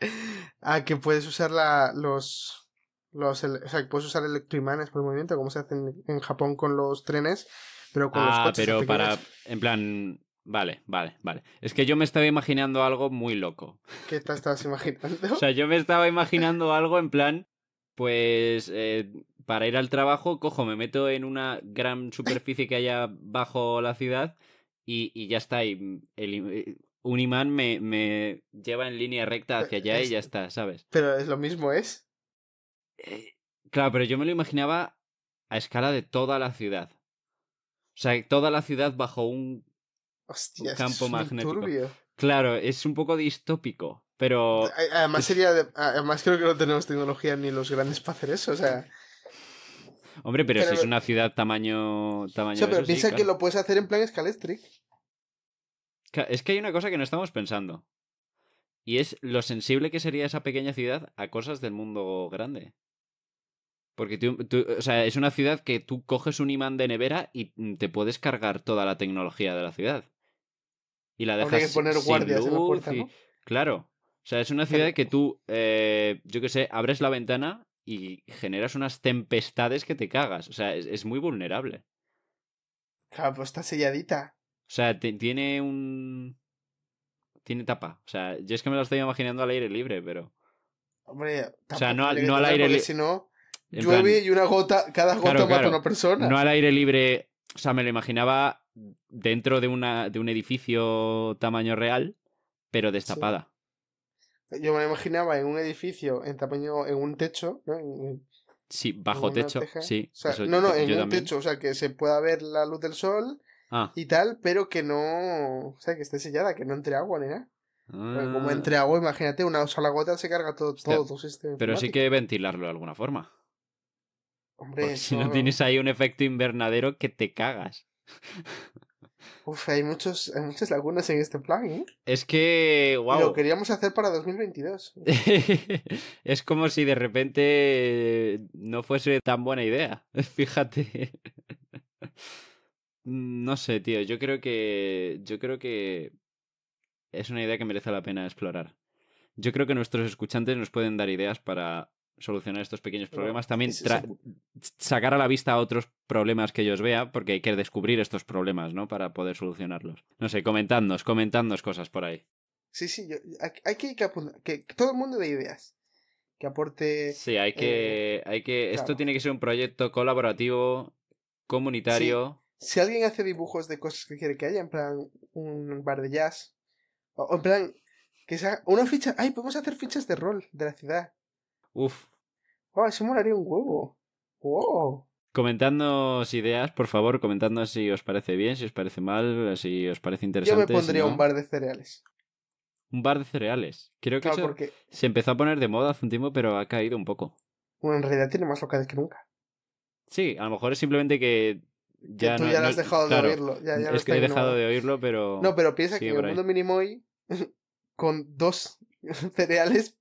Speaker 1: a que puedes usar la, los, los, o sea, puedes usar electroimanes por movimiento, como se hace en, Japón con los trenes, pero con los ah, coches. Ah, pero para,
Speaker 2: en plan, Vale, vale, vale. Es que yo me estaba imaginando algo muy loco.
Speaker 1: ¿Qué te estabas imaginando? o sea,
Speaker 2: yo me estaba imaginando algo en plan, pues eh, para ir al trabajo, cojo, me meto en una gran superficie que haya bajo la ciudad y, ya está. Y el, eh, un imán me, me, lleva en línea recta hacia allá y ya está, ¿sabes?
Speaker 1: Pero es lo mismo, ¿es? Eh, claro, pero yo me lo
Speaker 2: imaginaba a escala de toda la ciudad. O sea, toda la ciudad bajo
Speaker 1: un Hostia, campo es magnético. Turbio.
Speaker 2: Claro, es un poco distópico,
Speaker 1: pero. Además, sería. creo que no tenemos tecnología ni los grandes para hacer eso, o sea.
Speaker 2: Hombre, pero, si es una ciudad tamaño. tamaño pero piensa que
Speaker 1: lo puedes hacer en plan Scalestric.
Speaker 2: Es que hay una cosa que no estamos pensando. Y es lo sensible que sería esa pequeña ciudad a cosas del mundo grande. Porque o sea, es una ciudad que tú coges un imán de nevera y mm, te puedes cargar toda la tecnología de la ciudad y la dejas poner guardia luz Claro. O sea, es una ciudad que tú, eh, yo qué sé, abres la ventana y generas unas tempestades que te cagas. O sea, es, muy vulnerable.
Speaker 1: Claro, pues está selladita.
Speaker 2: O sea, tiene un. Tiene tapa. O sea, yo es que me lo estoy imaginando al aire libre, pero.
Speaker 1: Hombre, o sea, no, al, aire libre. Si no, llueve y una gota, cada gota mata a una persona. No
Speaker 2: al aire libre. O sea, me lo imaginaba dentro de, una, de un edificio tamaño real, pero destapada.
Speaker 1: Yo me lo imaginaba en un edificio en tamaño, en un techo, ¿no?
Speaker 2: sí, bajo techo, sí. no, no, en un techo,
Speaker 1: o sea, que se pueda ver la luz del sol ah. y tal, pero que no, o sea, que esté sellada, que no entre agua ni nada. Como ah. entre agua, imagínate, una sola gota se carga todo, todo sistema. Pero sí
Speaker 2: que ventilarlo de alguna forma.
Speaker 1: Hombre, si no tienes
Speaker 2: ahí un efecto invernadero que te cagas.
Speaker 1: Uf, hay, muchos, muchas lagunas en este plan, ¿eh?
Speaker 2: Es que, wow. Lo
Speaker 1: queríamos hacer para 2022.
Speaker 2: es como si de repente eh, no fuese tan buena idea, fíjate. Mm, no sé, tío, yo creo que yo creo que es una idea que merece la pena explorar. Yo creo que nuestros escuchantes nos pueden dar ideas para solucionar estos pequeños problemas, también sacar a la vista otros problemas que ellos vean porque hay que descubrir estos problemas, ¿no? Para poder solucionarlos. No sé, comentándonos, cosas por ahí.
Speaker 1: Sí, sí, hay, que, que, todo el mundo de ideas, que aporte... Sí, hay que... Eh, hay que Esto
Speaker 2: tiene que ser un proyecto colaborativo, comunitario.
Speaker 1: Si alguien hace dibujos de cosas que quiere que haya, en plan un bar de jazz, o, en plan que sea una ficha... ¡Ay, podemos hacer fichas de rol de la ciudad! Uf. Wow, oh, eso molaría un huevo. Wow.
Speaker 2: Comentadnos ideas, por favor, comentadnos si os parece bien, si os parece mal, si os parece interesante. Yo me pondría un
Speaker 1: bar de cereales.
Speaker 2: Un bar de cereales. Creo que se empezó a poner de moda hace un tiempo, pero ha caído un poco.
Speaker 1: Bueno, en realidad tiene más locales que nunca.
Speaker 2: Sí, a lo mejor es simplemente que ya tú ya no, has dejado de oírlo. es que he dejado de oírlo, pero. No, pero piensa que en el mundo
Speaker 1: mínimo hoy, con dos cereales,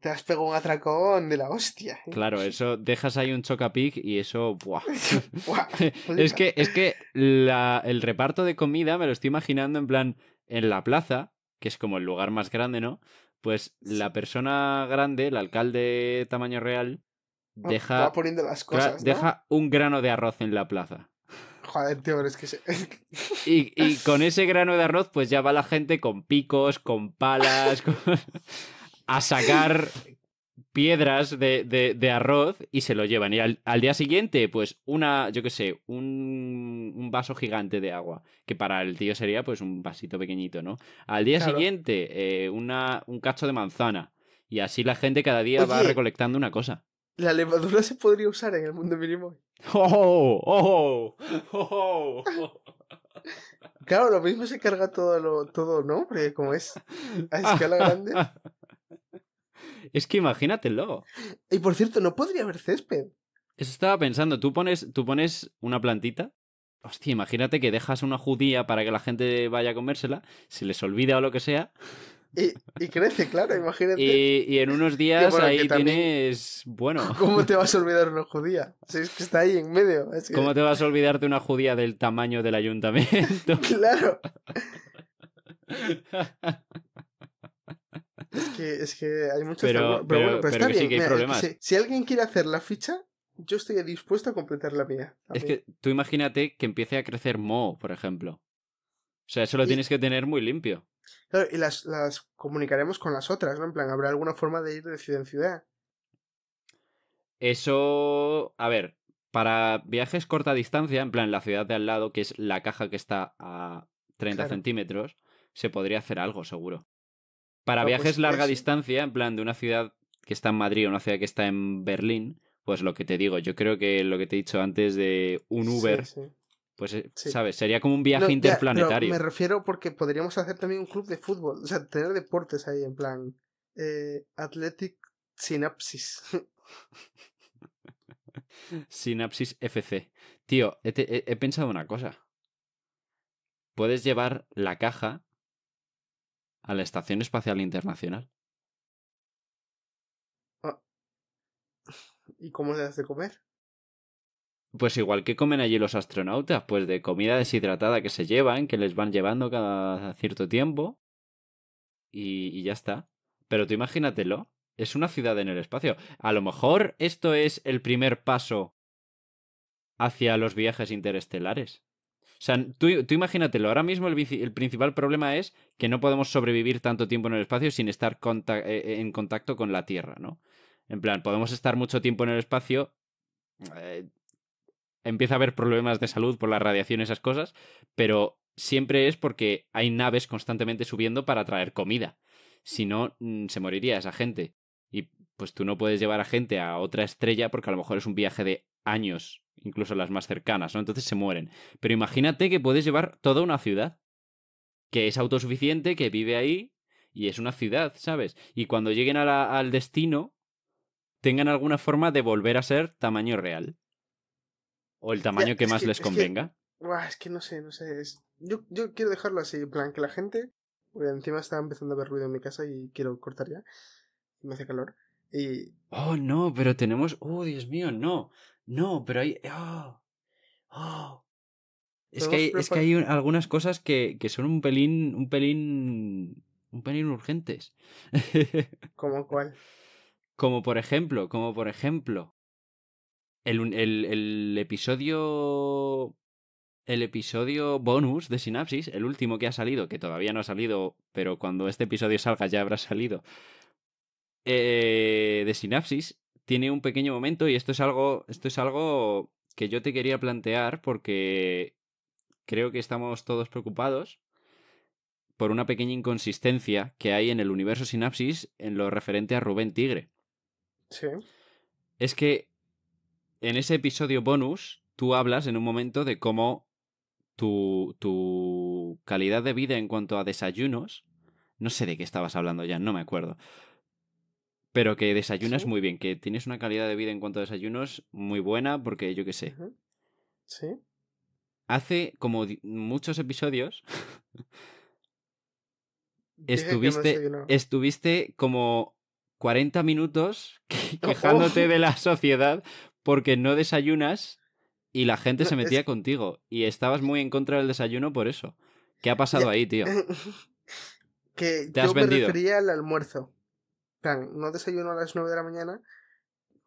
Speaker 1: te has pegado un atracón de la hostia. ¿eh?
Speaker 2: Claro, eso dejas ahí un chocapic y eso. Buah. es que, es que la, el reparto de comida me lo estoy imaginando en plan en la plaza, que es como el lugar más grande, ¿no? Pues la persona grande, el alcalde tamaño real, ah, deja, va poniendo las cosas, deja un grano de arroz en la plaza.
Speaker 1: Joder, tío, es que... Se...
Speaker 2: y, y, con ese grano de arroz, pues ya va la gente con picos, con palas, con a sacar piedras de, de, arroz y se lo llevan. Y al, día siguiente, pues una, yo qué sé, un, un, vaso gigante de agua, que para el tío sería pues un vasito pequeñito, ¿no? Al día siguiente, eh, una, un cacho de manzana. Y así la gente cada día va recolectando una cosa.
Speaker 1: La levadura se podría usar en el mundo mínimo. ¡Oh oh oh, ¡Oh! ¡Oh! ¡Oh! claro, lo mismo se carga todo, lo, todo ¿no? Porque como es a escala grande.
Speaker 2: Es que imagínatelo.
Speaker 1: Y por cierto, no podría haber césped.
Speaker 2: Eso estaba pensando. Tú pones, tú pones una plantita. Hostia, imagínate que dejas una judía para que la gente vaya a comérsela, se les olvida o lo que sea.
Speaker 1: Y, crece, claro, imagínate.
Speaker 2: Y, en unos días ahí tienes. Bueno. ¿Cómo te
Speaker 1: vas a olvidar una judía? Si es que está ahí en medio. ¿Cómo te
Speaker 2: vas a olvidarte de una judía del tamaño del ayuntamiento?
Speaker 1: claro. Es que, hay muchos. Pero, bueno, pero, está bien. si, alguien quiere hacer la ficha, yo estoy dispuesto a completar la mía. Es que
Speaker 2: tú imagínate que empiece a crecer Mo, por ejemplo. O sea, eso lo tienes que tener muy limpio.
Speaker 1: Claro, y las, comunicaremos con las otras, ¿no? En plan, ¿habrá alguna forma de ir de ciudad en ciudad?
Speaker 2: Eso. A ver, para viajes corta distancia, en plan, la ciudad de al lado, que es la caja que está a 30 centímetros, se podría hacer algo, seguro. Para viajes pues larga distancia, en plan de una ciudad que está en Madrid o una ciudad que está en Berlín, pues lo que te digo, yo creo que lo que te he dicho antes de un Uber, pues, eh, ¿sabes? Sería como un viaje interplanetario. me
Speaker 1: refiero porque podríamos hacer también un club de fútbol, o sea, tener deportes ahí, en plan eh, Athletic Synapsis.
Speaker 2: Synapsis FC. Tío, he pensado una cosa. Puedes llevar la caja a la Estación Espacial Internacional.
Speaker 1: Ah. ¿Y cómo se hace comer?
Speaker 2: Pues igual que comen allí los astronautas, pues de comida deshidratada que se llevan, que les van llevando cada cierto tiempo. Y, y, ya está. Pero tú imagínatelo, es una ciudad en el espacio. A lo mejor esto es el primer paso hacia los viajes interestelares. O sea, tú, imagínatelo, ahora mismo el, principal problema es que no podemos sobrevivir tanto tiempo en el espacio sin estar eh, eh, en contacto con la Tierra, ¿no? En plan, podemos estar mucho tiempo en el espacio, eh, empieza a haber problemas de salud por la radiación y esas cosas, pero siempre es porque hay naves constantemente subiendo para traer comida. Si no, mm, se moriría esa gente. Y pues tú no puedes llevar a gente a otra estrella porque a lo mejor es un viaje de años incluso las más cercanas, ¿no? Entonces se mueren. Pero imagínate que puedes llevar toda una ciudad que es autosuficiente, que vive ahí y es una ciudad, ¿sabes? Y cuando lleguen al destino, tengan alguna forma de volver a ser tamaño real. O el tamaño que más les convenga.
Speaker 1: Es que, es que, no sé, no sé. yo, quiero dejarlo así, en plan, que la gente. Porque encima está empezando a haber ruido en mi casa y quiero cortar ya. Me hace calor. Y...
Speaker 2: Oh, no, pero tenemos. Oh, Dios mío, no. No, pero hay. ¡oh! ¡Oh!
Speaker 1: Es que, hay, es que
Speaker 2: hay algunas cosas que, que, son un pelín. un pelín. un pelín urgentes.
Speaker 1: ¿Cómo cuál?
Speaker 2: Como por ejemplo, como por ejemplo. El, el episodio. El episodio bonus de Sinapsis, el último que ha salido, que todavía no ha salido, pero cuando este episodio salga ya habrá salido. Eh, de Sinapsis, tiene un pequeño momento y esto es algo, esto es algo que yo te quería plantear porque creo que estamos todos preocupados por una pequeña inconsistencia que hay en el universo Sinapsis en lo referente a Rubén Tigre. Sí. Es que en ese episodio bonus tú hablas en un momento de cómo tu, tu calidad de vida en cuanto a desayunos, no sé de qué estabas hablando ya, no me acuerdo, pero que desayunas muy bien, que tienes una calidad de vida en cuanto a desayunos muy buena, porque yo qué sé. Hace como muchos episodios
Speaker 1: estuviste,
Speaker 2: estuviste como 40 minutos quejándote de la sociedad porque no desayunas y la gente se metía contigo y estabas muy en contra del desayuno por eso. ¿Qué ha pasado ahí, tío?
Speaker 1: que ¿Te yo has vendido? refería al almuerzo no desayuno a las 9 de la mañana,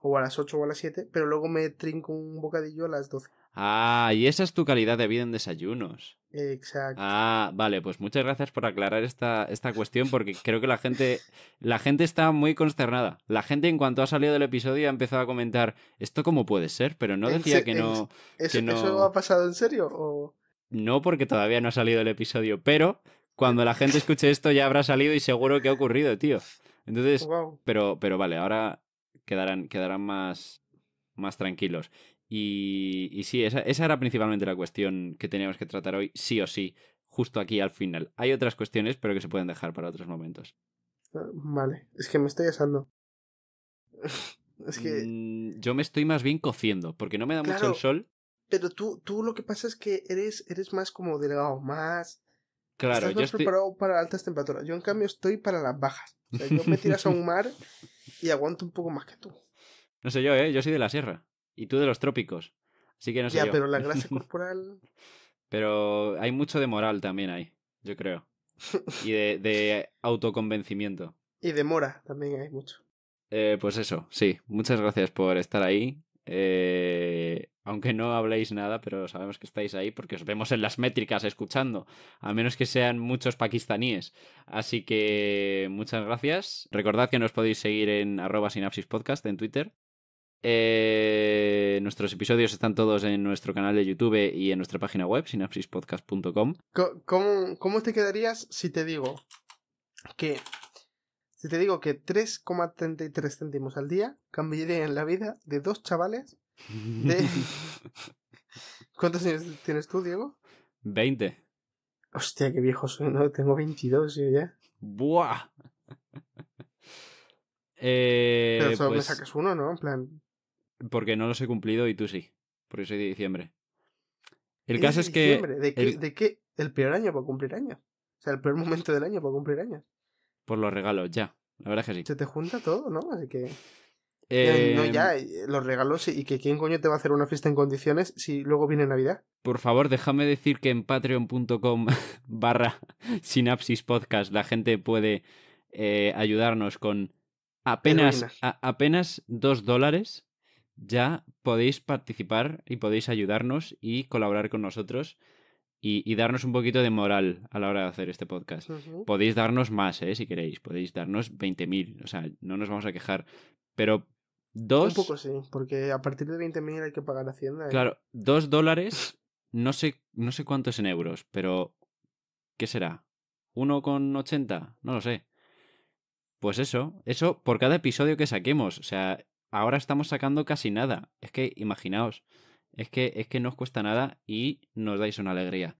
Speaker 1: o a las 8 o a las 7, pero luego me trinco un bocadillo a las 12.
Speaker 2: Ah, y esa es tu calidad de vida en desayunos.
Speaker 1: Exacto.
Speaker 2: Ah, vale, pues muchas gracias por aclarar esta, esta cuestión porque creo que la gente, la gente está muy consternada. La gente en cuanto ha salido del episodio ha empezado a comentar, ¿esto cómo puede ser? Pero no decía que no, ¿Eso,
Speaker 1: ha pasado en serio? O...
Speaker 2: No, porque todavía no ha salido el episodio, pero cuando la gente escuche esto ya habrá salido y seguro que ha ocurrido, tío. Entonces, pero, pero vale, ahora quedarán, quedarán más, más tranquilos. Y, y sí, esa, era principalmente la cuestión que teníamos que tratar hoy, sí o sí, justo aquí al final. Hay otras cuestiones, pero que se pueden dejar para otros momentos.
Speaker 1: Ah, vale, es que me estoy asando. es que... Mm,
Speaker 2: yo me estoy más bien cociendo, porque no me da mucho el sol.
Speaker 1: Pero tú, tú lo que pasa es que eres, eres más como delgado, más Claro, yo estoy... preparado para altas temperaturas. Yo, en cambio, estoy para las bajas. O sea, yo me tiras a un mar y aguanto un poco más que tú.
Speaker 2: No sé yo, ¿eh? Yo soy de la sierra. Y tú de los trópicos. Así que no sé ya, pero la grasa
Speaker 1: corporal...
Speaker 2: pero hay mucho de moral también ahí, yo creo. Y de, autoconvencimiento.
Speaker 1: Y de mora también hay mucho. Eh,
Speaker 2: pues eso, sí. Muchas gracias por estar ahí. Eh, aunque no habléis nada, pero sabemos que estáis ahí porque os vemos en las métricas escuchando, a menos que sean muchos pakistaníes. Así que muchas gracias. Recordad que nos podéis seguir en arroba sinapsis podcast en Twitter. Eh, nuestros episodios están todos en nuestro canal de YouTube y en nuestra página web, sinapsispodcast.com.
Speaker 1: ¿Cómo te quedarías si te digo que si te digo que 3,33 céntimos al día cambiaría en la vida de dos chavales de... ¿Cuántos años tienes tú, Diego?
Speaker 2: 20.
Speaker 1: Hostia, qué viejo soy, ¿no? Tengo 22 yo ya. ¡Buah! Eh, Pero solo me pues sacas uno, ¿no? En plan...
Speaker 2: Porque no los he cumplido y tú sí. Porque soy de diciembre. El caso es, que... ¿De qué, el...
Speaker 1: ¿De qué? El peor año para cumplir años. O sea, el peor momento del año para cumplir años por los regalos, ya. La verdad es que sí. Se te junta todo, ¿no? Así que. Eh, no, ya, eh, los regalos y que quién coño te va a hacer una fiesta en condiciones si luego viene Navidad.
Speaker 2: Por favor, déjame decir que en patreon.com barra sinapsis podcast la gente puede eh, ayudarnos con apenas, apenas dos dólares. Ya podéis participar y podéis ayudarnos y colaborar con nosotros y, darnos un poquito de moral a la hora de hacer este podcast. Podéis darnos más, ¿eh? si queréis, podéis darnos 20.000, o sea, no nos vamos a quejar, pero dos... Un poco
Speaker 1: sí, porque a partir de 20.000 hay que pagar Hacienda. ¿eh? Claro,
Speaker 2: dos dólares, no sé, no sé cuánto en euros, pero ¿qué será? ¿1,80? No lo sé. Pues eso, eso por cada episodio que saquemos, o sea, ahora estamos sacando casi nada, es que imaginaos. Es que, es que no os cuesta nada y nos dais una alegría.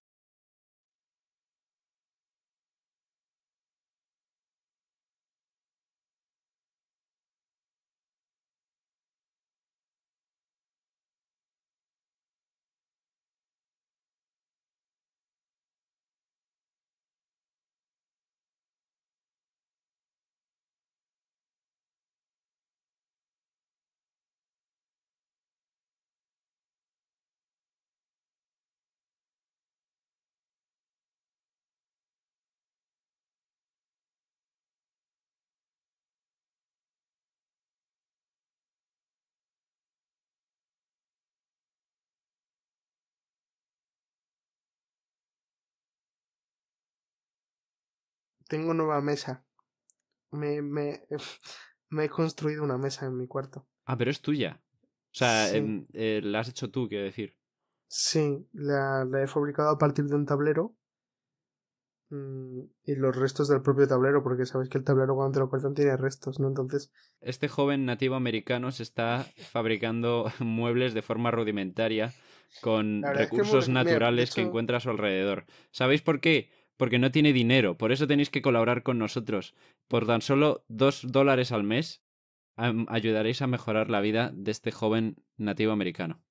Speaker 1: tengo nueva mesa. Me, me, me he construido una mesa en mi cuarto.
Speaker 2: Ah, pero es tuya. O sea, em, eh, la has hecho tú, quiero decir.
Speaker 1: Sí, la, he fabricado a partir de un tablero mm, y los restos del propio tablero, porque sabéis que el tablero cuando te lo cortan tiene restos, ¿no? Entonces...
Speaker 2: Este joven nativo americano se está fabricando muebles de forma rudimentaria con recursos naturales que encuentra a su alrededor. ¿Sabéis por qué? porque no tiene dinero. Por eso tenéis que colaborar con nosotros. Por tan solo dos dólares al mes ayudaréis a mejorar la vida de este joven nativo americano.